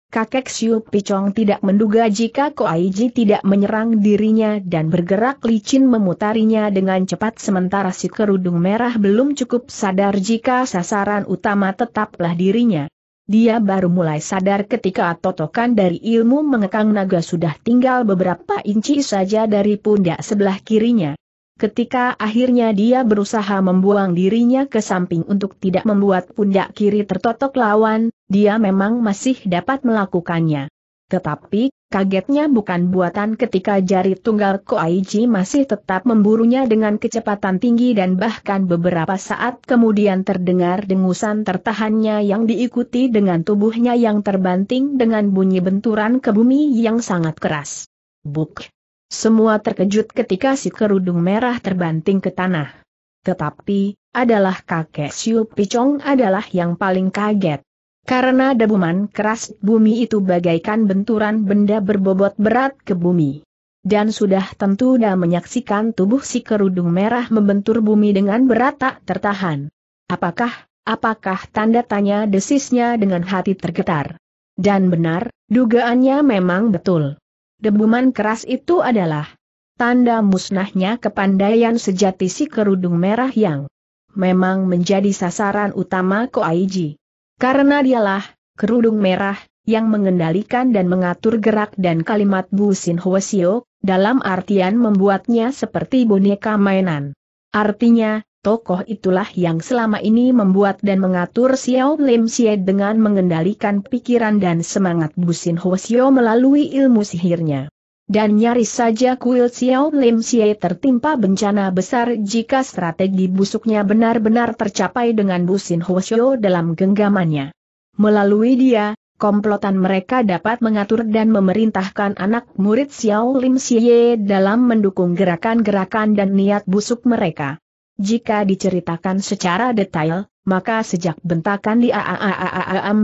Kakek Siu Pichong tidak menduga jika Ko Aiji tidak menyerang dirinya dan bergerak licin memutarinya dengan cepat sementara si kerudung merah belum cukup sadar jika sasaran utama tetaplah dirinya. Dia baru mulai sadar ketika totokan dari ilmu mengekang naga sudah tinggal beberapa inci saja dari pundak sebelah kirinya. Ketika akhirnya dia berusaha membuang dirinya ke samping untuk tidak membuat pundak kiri tertotok lawan, dia memang masih dapat melakukannya. Tetapi, kagetnya bukan buatan ketika jari tunggal Koaiji masih tetap memburunya dengan kecepatan tinggi dan bahkan beberapa saat kemudian terdengar dengusan tertahannya yang diikuti dengan tubuhnya yang terbanting dengan bunyi benturan ke bumi yang sangat keras. Buk! Semua terkejut ketika si kerudung merah terbanting ke tanah. Tetapi, adalah kakek Siu Picong adalah yang paling kaget. Karena debuman keras bumi itu bagaikan benturan benda berbobot berat ke bumi. Dan sudah tentu dah menyaksikan tubuh si kerudung merah membentur bumi dengan berat tak tertahan. Apakah, apakah tanda tanya desisnya dengan hati tergetar? Dan benar, dugaannya memang betul. Debuman keras itu adalah tanda musnahnya kepandaian sejati si kerudung merah yang memang menjadi sasaran utama Koaiji. Karena dialah, kerudung merah, yang mengendalikan dan mengatur gerak dan kalimat Bu Sin Hwasio, dalam artian membuatnya seperti boneka mainan. Artinya, tokoh itulah yang selama ini membuat dan mengatur Xiao Lim Xie dengan mengendalikan pikiran dan semangat Busin Xiao melalui ilmu sihirnya. Dan nyaris saja kuil Xiao Lim Xie tertimpa bencana besar jika strategi busuknya benar-benar tercapai dengan Busin Xiao dalam genggamannya. Melalui dia, komplotan mereka dapat mengatur dan memerintahkan anak murid Xiao Lim Xie dalam mendukung gerakan-gerakan dan niat busuk mereka. Jika diceritakan secara detail, maka sejak bentakan di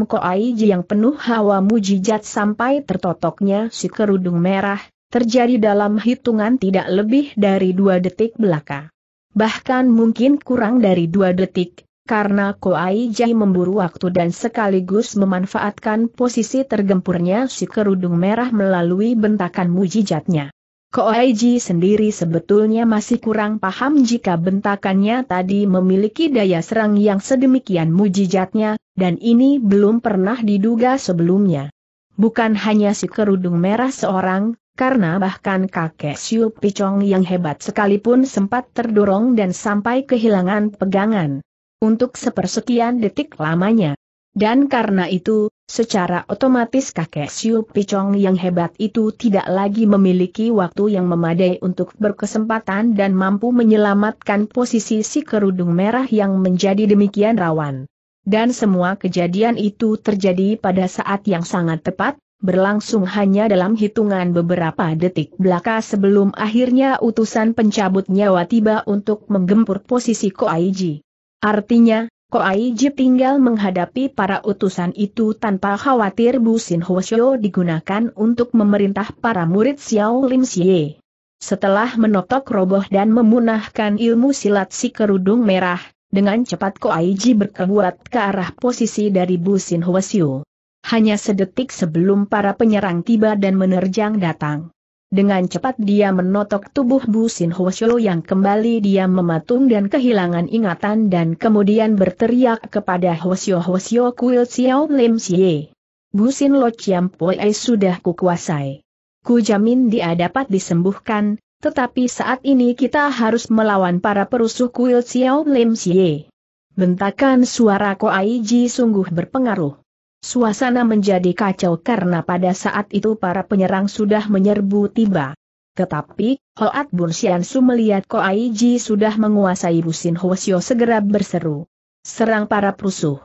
koai ji yang penuh hawa mujijat sampai tertotoknya si kerudung merah, terjadi dalam hitungan tidak lebih dari dua detik belaka. Bahkan mungkin kurang dari dua detik, karena Koaiji memburu waktu dan sekaligus memanfaatkan posisi tergempurnya si kerudung merah melalui bentakan mujijatnya. Koaiji sendiri sebetulnya masih kurang paham jika bentakannya tadi memiliki daya serang yang sedemikian mujizatnya, dan ini belum pernah diduga sebelumnya. Bukan hanya si kerudung merah seorang, karena bahkan kakek Siu Picong yang hebat sekalipun sempat terdorong dan sampai kehilangan pegangan. Untuk sepersekian detik lamanya, dan karena itu, secara otomatis kakek Siu Picong yang hebat itu tidak lagi memiliki waktu yang memadai untuk berkesempatan dan mampu menyelamatkan posisi si kerudung merah yang menjadi demikian rawan. Dan semua kejadian itu terjadi pada saat yang sangat tepat, berlangsung hanya dalam hitungan beberapa detik belaka sebelum akhirnya utusan pencabut nyawa tiba untuk menggempur posisi Koaiji. Artinya, Ko Koaiji tinggal menghadapi para utusan itu tanpa khawatir Bu Sin Hoshio digunakan untuk memerintah para murid Xiao Lim Xie. Setelah menotok roboh dan memunahkan ilmu silat si kerudung merah, dengan cepat Ko Koaiji berkebuat ke arah posisi dari Bu Sin Hoshio. Hanya sedetik sebelum para penyerang tiba dan menerjang datang. Dengan cepat dia menotok tubuh Bu Sin Hwasyo yang kembali dia mematung dan kehilangan ingatan dan kemudian berteriak kepada Hwasyo Hwasyo Kuil Xiao Lim Xie. Bu Sin Lo Chiam Poi sudah kukuasai. Ku jamin dia dapat disembuhkan, tetapi saat ini kita harus melawan para perusuh Kuil Xiao Lim Xie. Bentakan suara Koaiji sungguh berpengaruh. Suasana menjadi kacau karena pada saat itu para penyerang sudah menyerbu tiba. Tetapi, Hoat Bun Su melihat Ko Koaiji sudah menguasai Busin Hwasyo segera berseru. Serang para perusuh.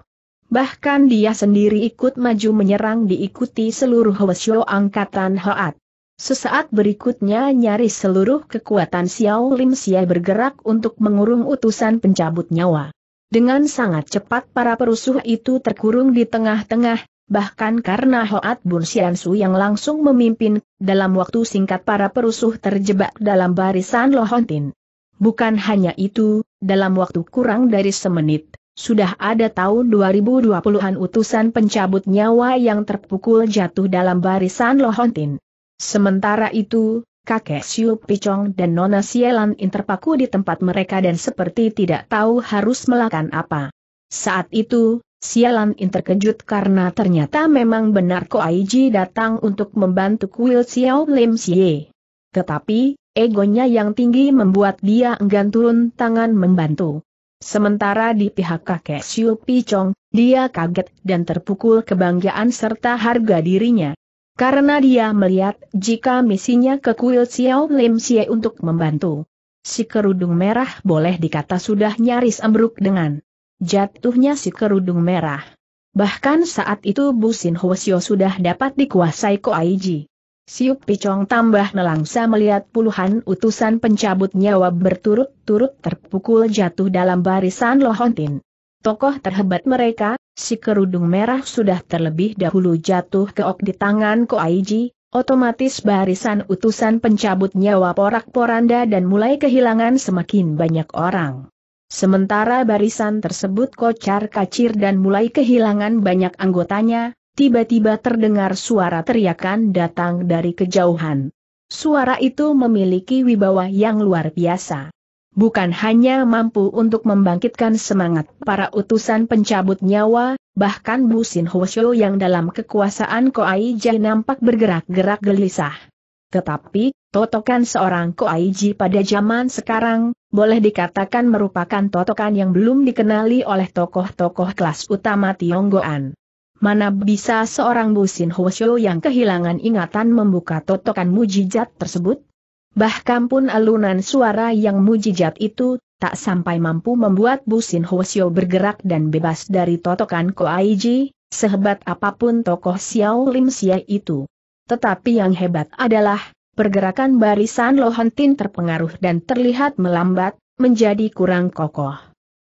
Bahkan dia sendiri ikut maju menyerang diikuti seluruh Hwasyo angkatan Hoat. Sesaat berikutnya nyaris seluruh kekuatan Xiao Lim Xia bergerak untuk mengurung utusan pencabut nyawa. Dengan sangat cepat para perusuh itu terkurung di tengah-tengah, bahkan karena Hoat Bun Siansu yang langsung memimpin, dalam waktu singkat para perusuh terjebak dalam barisan Lohontin. Bukan hanya itu, dalam waktu kurang dari semenit, sudah ada tahun 2020-an utusan pencabut nyawa yang terpukul jatuh dalam barisan Lohontin. Sementara itu, kakek Siu Picong dan Nona Sielan interpaku di tempat mereka dan seperti tidak tahu harus melakukan apa. Saat itu, Sialan interkejut terkejut karena ternyata memang benar Ko Koaiji datang untuk membantu kuil Xiao Lim Xie. Tetapi, egonya yang tinggi membuat dia enggan turun tangan membantu. Sementara di pihak kakek Siu Pichong, dia kaget dan terpukul kebanggaan serta harga dirinya. Karena dia melihat jika misinya ke kuil Xiao Lim Xie untuk membantu. Si kerudung merah boleh dikata sudah nyaris ambruk dengan jatuhnya si kerudung merah. Bahkan saat itu Busin Hwasyo sudah dapat dikuasai Ko Ji. Siuk Picong tambah nelangsa melihat puluhan utusan pencabut nyawa berturut-turut terpukul jatuh dalam barisan Lohontin. Tokoh terhebat mereka, si kerudung merah sudah terlebih dahulu jatuh ke ok di tangan Ko Aiji, otomatis barisan utusan pencabut nyawa porak-poranda dan mulai kehilangan semakin banyak orang. Sementara barisan tersebut kocar kacir dan mulai kehilangan banyak anggotanya, tiba-tiba terdengar suara teriakan datang dari kejauhan. Suara itu memiliki wibawa yang luar biasa bukan hanya mampu untuk membangkitkan semangat para utusan pencabut nyawa, bahkan Bu Sin yang dalam kekuasaan Koaiji nampak bergerak-gerak gelisah. Tetapi, totokan seorang Ji pada zaman sekarang, boleh dikatakan merupakan totokan yang belum dikenali oleh tokoh-tokoh kelas utama Tionggoan. Mana bisa seorang Bu Sin yang kehilangan ingatan membuka totokan mujizat tersebut? Bahkan pun alunan suara yang mujijat itu, tak sampai mampu membuat Busin Hosio bergerak dan bebas dari totokan Koaiji, sehebat apapun tokoh Xiao Lim Xia itu. Tetapi yang hebat adalah, pergerakan barisan lohantin terpengaruh dan terlihat melambat, menjadi kurang kokoh.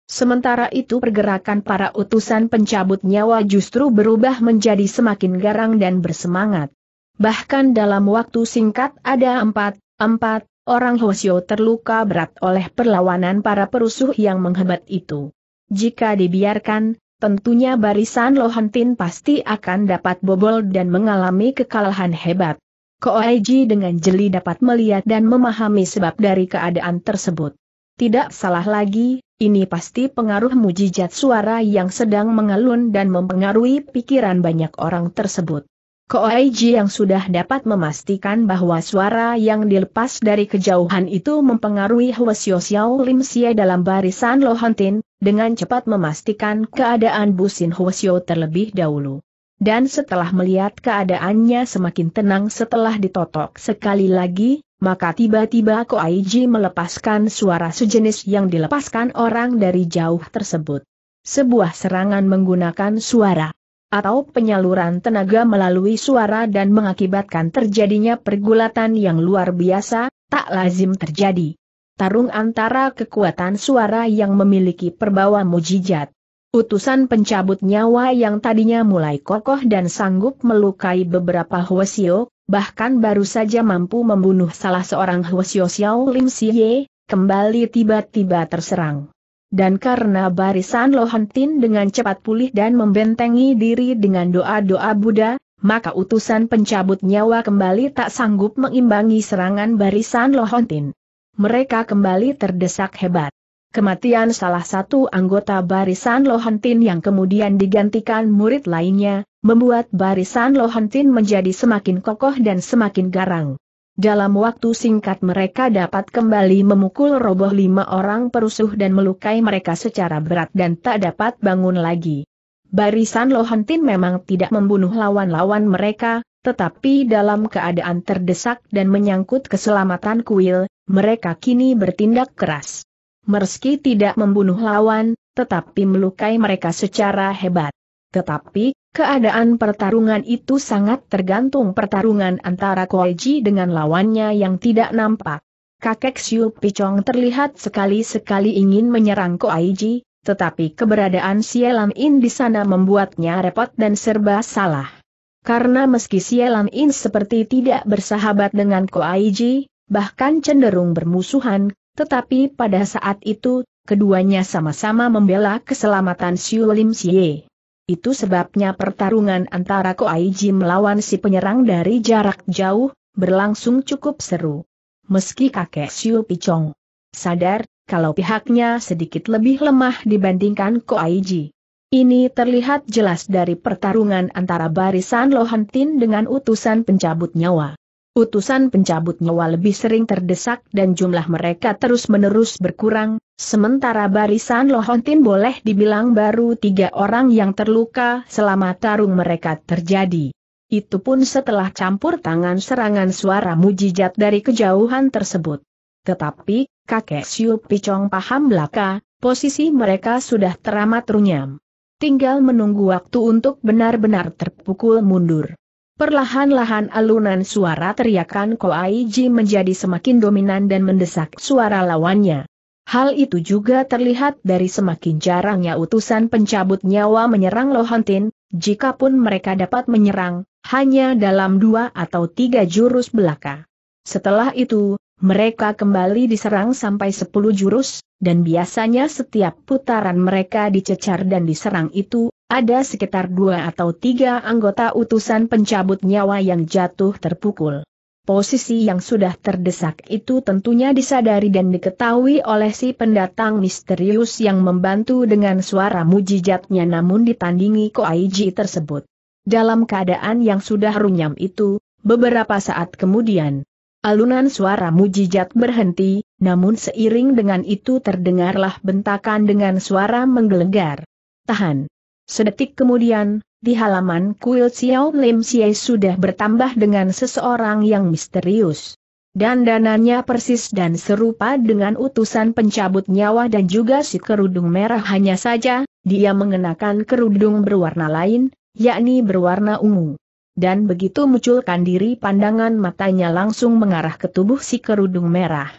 Sementara itu pergerakan para utusan pencabut nyawa justru berubah menjadi semakin garang dan bersemangat. Bahkan dalam waktu singkat ada empat, Empat, orang Hosio terluka berat oleh perlawanan para perusuh yang menghebat itu. Jika dibiarkan, tentunya barisan Lohantin pasti akan dapat bobol dan mengalami kekalahan hebat. Koeji dengan jeli dapat melihat dan memahami sebab dari keadaan tersebut. Tidak salah lagi, ini pasti pengaruh mujizat suara yang sedang mengalun dan mempengaruhi pikiran banyak orang tersebut. Koaiji yang sudah dapat memastikan bahwa suara yang dilepas dari kejauhan itu mempengaruhi Hwasyo Xiao Lim Xie dalam barisan Lohontin, dengan cepat memastikan keadaan Busin Hwasyo terlebih dahulu. Dan setelah melihat keadaannya semakin tenang setelah ditotok sekali lagi, maka tiba-tiba Koaiji melepaskan suara sejenis yang dilepaskan orang dari jauh tersebut. Sebuah serangan menggunakan suara atau penyaluran tenaga melalui suara dan mengakibatkan terjadinya pergulatan yang luar biasa, tak lazim terjadi. Tarung antara kekuatan suara yang memiliki perbawa mujijat. Utusan pencabut nyawa yang tadinya mulai kokoh dan sanggup melukai beberapa Huasio, bahkan baru saja mampu membunuh salah seorang huasio Xiao Lim Siye, kembali tiba-tiba terserang dan karena barisan lohantin dengan cepat pulih dan membentengi diri dengan doa-doa Buddha, maka utusan pencabut nyawa kembali tak sanggup mengimbangi serangan barisan Lohontin. Mereka kembali terdesak hebat. Kematian salah satu anggota barisan Lohontin yang kemudian digantikan murid lainnya, membuat barisan Lohontin menjadi semakin kokoh dan semakin garang. Dalam waktu singkat mereka dapat kembali memukul roboh lima orang perusuh dan melukai mereka secara berat dan tak dapat bangun lagi. Barisan Lohantin memang tidak membunuh lawan-lawan mereka, tetapi dalam keadaan terdesak dan menyangkut keselamatan kuil, mereka kini bertindak keras. Meski tidak membunuh lawan, tetapi melukai mereka secara hebat. Tetapi, keadaan pertarungan itu sangat tergantung pertarungan antara Koji dengan lawannya yang tidak nampak. Kakek Siu Picong terlihat sekali-sekali ingin menyerang Koji, tetapi keberadaan Sielan In di sana membuatnya repot dan serba salah. Karena meski Sielan In seperti tidak bersahabat dengan Koji, bahkan cenderung bermusuhan, tetapi pada saat itu, keduanya sama-sama membela keselamatan Siu Lim Xie. Itu sebabnya pertarungan antara Koaiji melawan si penyerang dari jarak jauh, berlangsung cukup seru. Meski kakek Siu Pichong sadar, kalau pihaknya sedikit lebih lemah dibandingkan Koaiji. Ini terlihat jelas dari pertarungan antara barisan Lohantin dengan utusan pencabut nyawa. Utusan pencabut nyawa lebih sering terdesak dan jumlah mereka terus-menerus berkurang, Sementara barisan Lohontin boleh dibilang baru tiga orang yang terluka selama tarung mereka terjadi. Itu pun setelah campur tangan serangan suara mujizat dari kejauhan tersebut. Tetapi, kakek Siu Picong paham belaka, posisi mereka sudah teramat runyam. Tinggal menunggu waktu untuk benar-benar terpukul mundur. Perlahan-lahan alunan suara teriakan Koaiji menjadi semakin dominan dan mendesak suara lawannya. Hal itu juga terlihat dari semakin jarangnya utusan pencabut nyawa menyerang Lohantin, jikapun mereka dapat menyerang, hanya dalam dua atau tiga jurus belaka. Setelah itu, mereka kembali diserang sampai sepuluh jurus, dan biasanya setiap putaran mereka dicecar dan diserang itu, ada sekitar dua atau tiga anggota utusan pencabut nyawa yang jatuh terpukul. Posisi yang sudah terdesak itu tentunya disadari dan diketahui oleh si pendatang misterius yang membantu dengan suara mujijatnya namun ditandingi Koaiji tersebut. Dalam keadaan yang sudah runyam itu, beberapa saat kemudian, alunan suara mujijat berhenti, namun seiring dengan itu terdengarlah bentakan dengan suara menggelegar. Tahan. Sedetik kemudian, di halaman kuil Xiao Lim Xie sudah bertambah dengan seseorang yang misterius. dan dananya persis dan serupa dengan utusan pencabut nyawa dan juga si kerudung merah hanya saja, dia mengenakan kerudung berwarna lain, yakni berwarna ungu. Dan begitu munculkan diri pandangan matanya langsung mengarah ke tubuh si kerudung merah.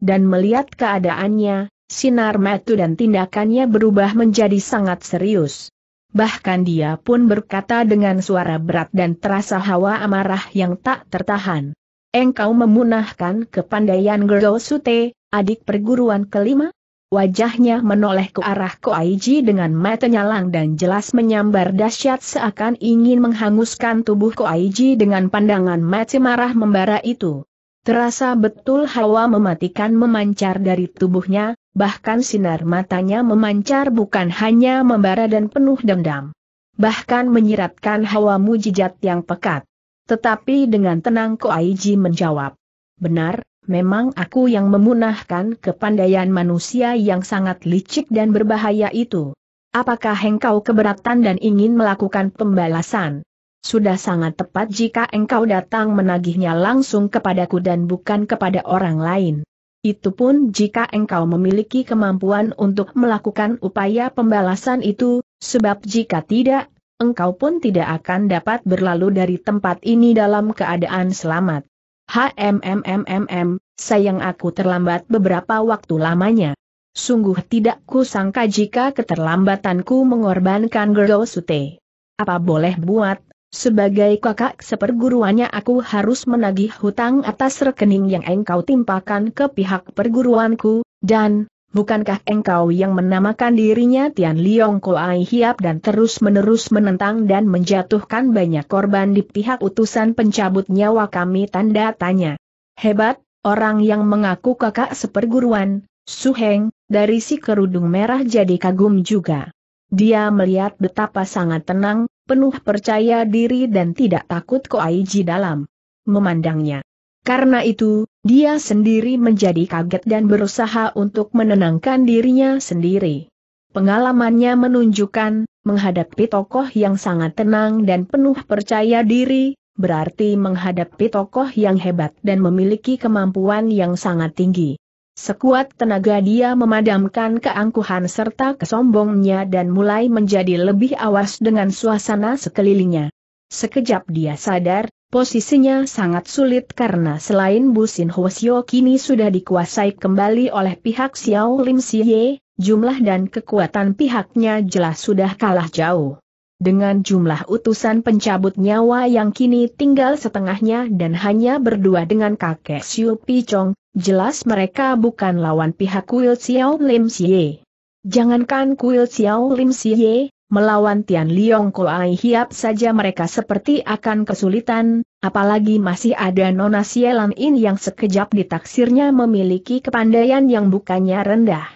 Dan melihat keadaannya, sinar metu dan tindakannya berubah menjadi sangat serius bahkan dia pun berkata dengan suara berat dan terasa hawa amarah yang tak tertahan. Engkau memunahkan kepandaian Gerdo Sute, adik perguruan kelima? Wajahnya menoleh ke arah Koaiji dengan mata nyalang dan jelas menyambar dahsyat seakan ingin menghanguskan tubuh Koaiji dengan pandangan mata marah membara itu. Terasa betul hawa mematikan memancar dari tubuhnya, bahkan sinar matanya memancar bukan hanya membara dan penuh dendam. Bahkan menyiratkan hawa mujizat yang pekat. Tetapi dengan tenang Koaiji menjawab. Benar, memang aku yang memunahkan kepandaian manusia yang sangat licik dan berbahaya itu. Apakah engkau keberatan dan ingin melakukan pembalasan? Sudah sangat tepat jika engkau datang menagihnya langsung kepadaku dan bukan kepada orang lain. Itu pun jika engkau memiliki kemampuan untuk melakukan upaya pembalasan itu, sebab jika tidak, engkau pun tidak akan dapat berlalu dari tempat ini dalam keadaan selamat. HMMMMM, sayang aku terlambat beberapa waktu lamanya. Sungguh tidak kusangka jika keterlambatanku mengorbankan Gerdo Sute. Apa boleh buat, sebagai kakak seperguruannya aku harus menagih hutang atas rekening yang engkau timpakan ke pihak perguruanku, dan, bukankah engkau yang menamakan dirinya Tian Liong Koai Hiap dan terus-menerus menentang dan menjatuhkan banyak korban di pihak utusan pencabut nyawa kami tanda tanya. Hebat, orang yang mengaku kakak seperguruan, Suheng, dari si kerudung merah jadi kagum juga. Dia melihat betapa sangat tenang, penuh percaya diri dan tidak takut Koaiji dalam memandangnya. Karena itu, dia sendiri menjadi kaget dan berusaha untuk menenangkan dirinya sendiri. Pengalamannya menunjukkan, menghadapi tokoh yang sangat tenang dan penuh percaya diri, berarti menghadapi tokoh yang hebat dan memiliki kemampuan yang sangat tinggi. Sekuat tenaga dia memadamkan keangkuhan serta kesombongnya dan mulai menjadi lebih awas dengan suasana sekelilingnya. Sekejap dia sadar, posisinya sangat sulit karena selain Busin Hosio kini sudah dikuasai kembali oleh pihak Xiao Lim Siye, jumlah dan kekuatan pihaknya jelas sudah kalah jauh dengan jumlah utusan pencabut nyawa yang kini tinggal setengahnya dan hanya berdua dengan kakek Xiu Picong, jelas mereka bukan lawan pihak Kuil Xiao Lim Xie. Jangankan Kuil Xiao Lim Xie, melawan Tian Liong Koai Hiap saja mereka seperti akan kesulitan, apalagi masih ada Nona Sielan In yang sekejap ditaksirnya memiliki kepandaian yang bukannya rendah.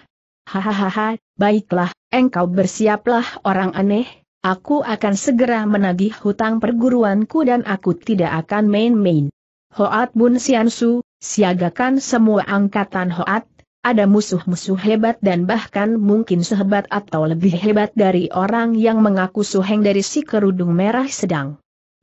Hahaha, baiklah, engkau bersiaplah orang aneh, Aku akan segera menagih hutang perguruanku dan aku tidak akan main-main. Hoat Bun Siansu, siagakan semua angkatan Hoat, ada musuh-musuh hebat dan bahkan mungkin sehebat atau lebih hebat dari orang yang mengaku suheng dari si kerudung merah sedang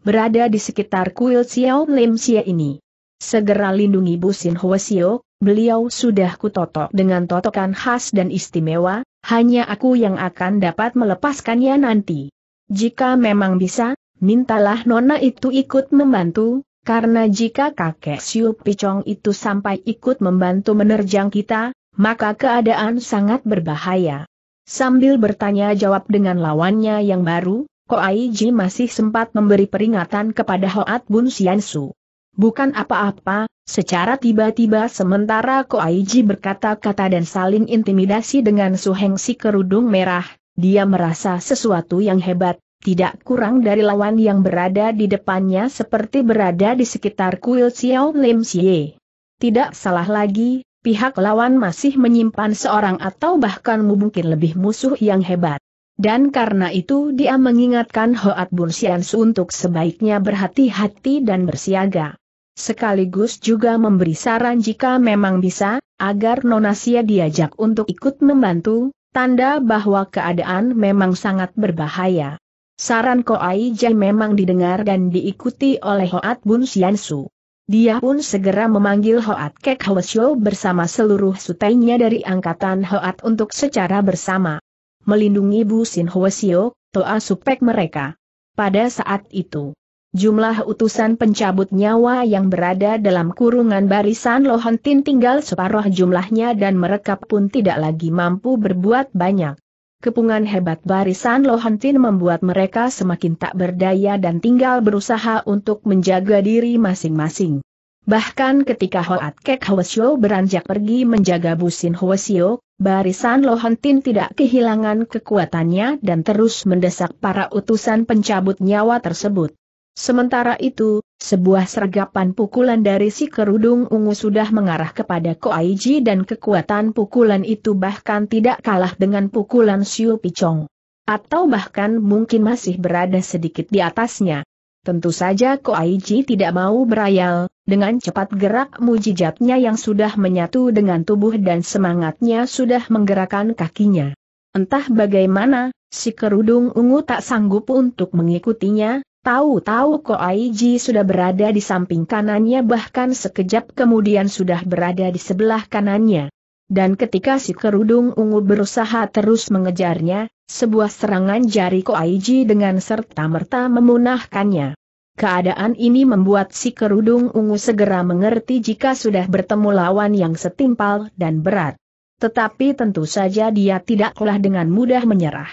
berada di sekitar kuil Xiao Lim Xie ini. Segera lindungi Busin Hwasio, beliau sudah kutotok dengan totokan khas dan istimewa, hanya aku yang akan dapat melepaskannya nanti. Jika memang bisa, mintalah Nona itu ikut membantu, karena jika kakek Siu Picong itu sampai ikut membantu menerjang kita, maka keadaan sangat berbahaya. Sambil bertanya jawab dengan lawannya yang baru, Ko Aiji masih sempat memberi peringatan kepada Hoat Bun Siansu. Bukan apa-apa, secara tiba-tiba sementara Ko Koaiji berkata-kata dan saling intimidasi dengan Heng si kerudung merah, dia merasa sesuatu yang hebat, tidak kurang dari lawan yang berada di depannya seperti berada di sekitar kuil Xiao Lim Xie. Tidak salah lagi, pihak lawan masih menyimpan seorang atau bahkan mungkin lebih musuh yang hebat. Dan karena itu dia mengingatkan Hoat Bun untuk sebaiknya berhati-hati dan bersiaga. Sekaligus juga memberi saran jika memang bisa, agar Nonasia diajak untuk ikut membantu, tanda bahwa keadaan memang sangat berbahaya. Saran Koai Jai memang didengar dan diikuti oleh Hoat Bun Siansu. Dia pun segera memanggil Hoat Kek Hwasyo bersama seluruh sutainya dari angkatan Hoat untuk secara bersama melindungi Bu Sin Hwasyo, Toa Supek mereka. Pada saat itu, jumlah utusan pencabut nyawa yang berada dalam kurungan barisan Lohentin tinggal separuh jumlahnya dan mereka pun tidak lagi mampu berbuat banyak. Kepungan hebat barisan Lohentin membuat mereka semakin tak berdaya dan tinggal berusaha untuk menjaga diri masing-masing. Bahkan ketika Hoat Kek Hwasyo beranjak pergi menjaga Busin Hwasyo, barisan Lohentin tidak kehilangan kekuatannya dan terus mendesak para utusan pencabut nyawa tersebut. Sementara itu, sebuah sergapan pukulan dari si kerudung ungu sudah mengarah kepada Ko Koaiji dan kekuatan pukulan itu bahkan tidak kalah dengan pukulan Siu Picong. Atau bahkan mungkin masih berada sedikit di atasnya. Tentu saja Ko Koaiji tidak mau berayal, dengan cepat gerak mujijatnya yang sudah menyatu dengan tubuh dan semangatnya sudah menggerakkan kakinya. Entah bagaimana, si kerudung ungu tak sanggup untuk mengikutinya, Tahu-tahu Ko Aiji sudah berada di samping kanannya bahkan sekejap kemudian sudah berada di sebelah kanannya. Dan ketika si kerudung ungu berusaha terus mengejarnya, sebuah serangan jari Ko Aiji dengan serta-merta memunahkannya. Keadaan ini membuat si kerudung ungu segera mengerti jika sudah bertemu lawan yang setimpal dan berat. Tetapi tentu saja dia tidaklah dengan mudah menyerah.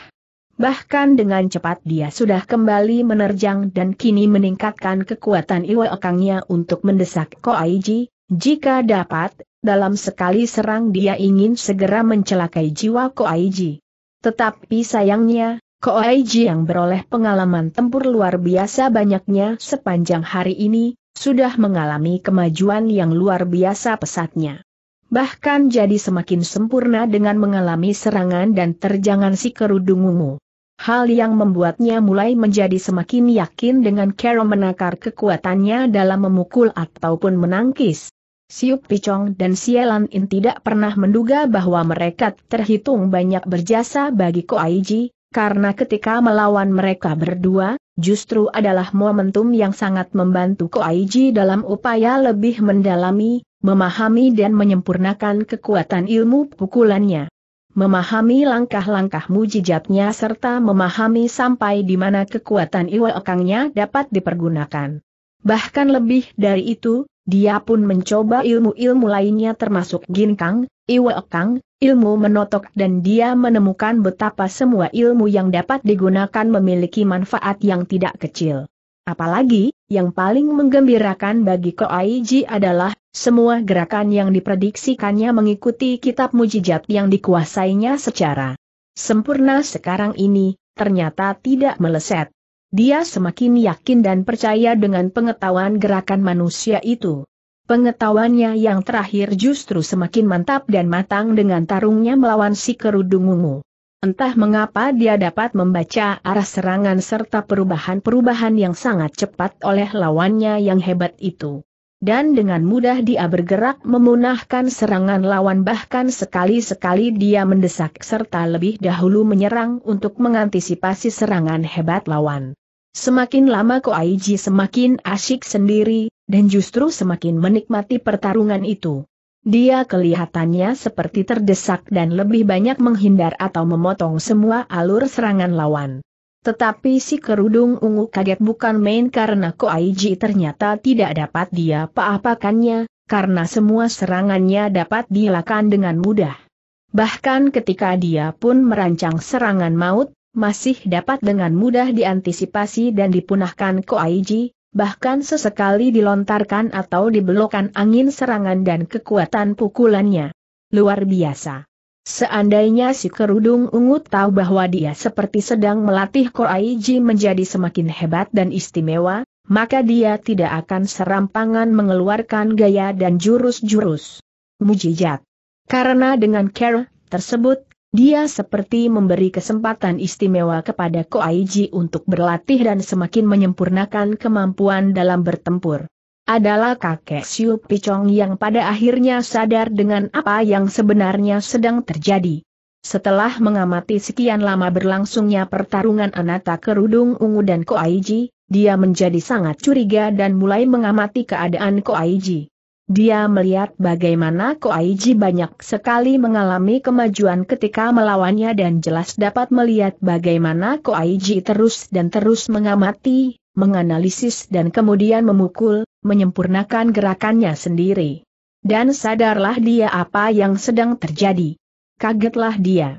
Bahkan dengan cepat dia sudah kembali menerjang dan kini meningkatkan kekuatan Iwa Ekangnya untuk mendesak Ko Aiji jika dapat, dalam sekali serang dia ingin segera mencelakai jiwa Ko Aiji. Tetapi sayangnya, Ko Aiji yang beroleh pengalaman tempur luar biasa banyaknya sepanjang hari ini, sudah mengalami kemajuan yang luar biasa pesatnya bahkan jadi semakin sempurna dengan mengalami serangan dan terjangan si kerudung ungu hal yang membuatnya mulai menjadi semakin yakin dengan Carol menakar kekuatannya dalam memukul ataupun menangkis. Siup Picong dan Sielan In tidak pernah menduga bahwa mereka terhitung banyak berjasa bagi Ko Aiji, karena ketika melawan mereka berdua, justru adalah momentum yang sangat membantu Ko Aiji dalam upaya lebih mendalami, memahami dan menyempurnakan kekuatan ilmu pukulannya memahami langkah-langkah mujijatnya serta memahami sampai di mana kekuatan Iwa Ekangnya dapat dipergunakan. Bahkan lebih dari itu, dia pun mencoba ilmu-ilmu lainnya termasuk ginkang, Iwa Ekang, ilmu menotok dan dia menemukan betapa semua ilmu yang dapat digunakan memiliki manfaat yang tidak kecil. Apalagi, yang paling menggembirakan bagi Koaiji adalah semua gerakan yang diprediksikannya mengikuti kitab mujijat yang dikuasainya secara sempurna sekarang ini, ternyata tidak meleset. Dia semakin yakin dan percaya dengan pengetahuan gerakan manusia itu. Pengetahuannya yang terakhir justru semakin mantap dan matang dengan tarungnya melawan si kerudung ungu. Entah mengapa dia dapat membaca arah serangan serta perubahan-perubahan yang sangat cepat oleh lawannya yang hebat itu dan dengan mudah dia bergerak memunahkan serangan lawan bahkan sekali-sekali dia mendesak serta lebih dahulu menyerang untuk mengantisipasi serangan hebat lawan. Semakin lama Ko Aiji semakin asyik sendiri, dan justru semakin menikmati pertarungan itu. Dia kelihatannya seperti terdesak dan lebih banyak menghindar atau memotong semua alur serangan lawan. Tetapi si kerudung ungu kaget bukan main karena Ko Koaiji ternyata tidak dapat dia apa-apakannya, karena semua serangannya dapat dilakukan dengan mudah. Bahkan ketika dia pun merancang serangan maut, masih dapat dengan mudah diantisipasi dan dipunahkan Ko Koaiji, bahkan sesekali dilontarkan atau dibelokkan angin serangan dan kekuatan pukulannya. Luar biasa. Seandainya si kerudung ungu tahu bahwa dia seperti sedang melatih Koaiji menjadi semakin hebat dan istimewa, maka dia tidak akan serampangan mengeluarkan gaya dan jurus-jurus mujizat. Karena dengan care tersebut, dia seperti memberi kesempatan istimewa kepada Koaiji untuk berlatih dan semakin menyempurnakan kemampuan dalam bertempur adalah kakek Siu Picong yang pada akhirnya sadar dengan apa yang sebenarnya sedang terjadi. Setelah mengamati sekian lama berlangsungnya pertarungan Anata Kerudung Ungu dan Koaiji, dia menjadi sangat curiga dan mulai mengamati keadaan Koaiji. Dia melihat bagaimana Koaiji banyak sekali mengalami kemajuan ketika melawannya dan jelas dapat melihat bagaimana Koaiji terus dan terus mengamati, menganalisis dan kemudian memukul, menyempurnakan gerakannya sendiri. Dan sadarlah dia apa yang sedang terjadi. Kagetlah dia.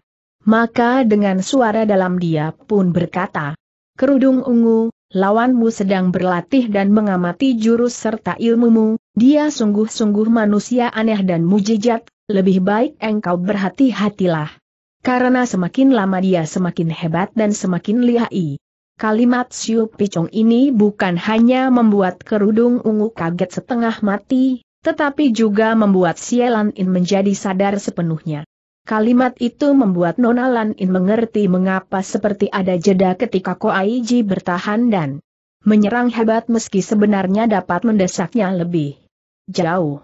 Maka dengan suara dalam dia pun berkata, Kerudung ungu, lawanmu sedang berlatih dan mengamati jurus serta ilmumu, dia sungguh-sungguh manusia aneh dan mujijat, lebih baik engkau berhati-hatilah. Karena semakin lama dia semakin hebat dan semakin lihai. Kalimat Siu Picong ini bukan hanya membuat kerudung ungu kaget setengah mati, tetapi juga membuat Sielan In menjadi sadar sepenuhnya. Kalimat itu membuat Nona Lan In mengerti mengapa seperti ada jeda ketika Koaiji bertahan dan menyerang hebat meski sebenarnya dapat mendesaknya lebih jauh.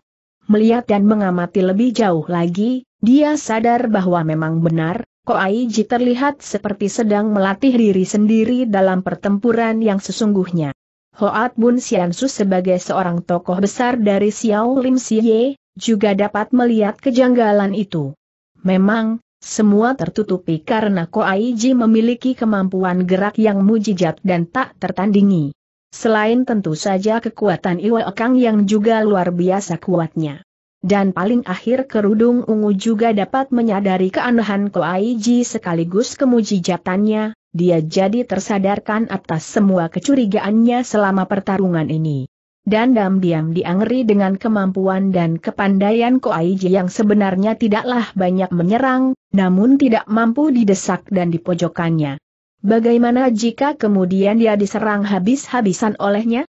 Melihat dan mengamati lebih jauh lagi, dia sadar bahwa memang benar, Ko Koaiji terlihat seperti sedang melatih diri sendiri dalam pertempuran yang sesungguhnya. Hoat Bun Siansu sebagai seorang tokoh besar dari Xiao Lim Siye, juga dapat melihat kejanggalan itu. Memang, semua tertutupi karena Ko Koaiji memiliki kemampuan gerak yang mujijat dan tak tertandingi. Selain tentu saja kekuatan Iwa Kang yang juga luar biasa kuatnya. Dan paling akhir kerudung ungu juga dapat menyadari keanehan Koaiji sekaligus kemujijatannya, dia jadi tersadarkan atas semua kecurigaannya selama pertarungan ini. Dan diam diangeri dengan kemampuan dan kepandaian Koaiji yang sebenarnya tidaklah banyak menyerang, namun tidak mampu didesak dan dipojokannya. Bagaimana jika kemudian dia diserang habis-habisan olehnya?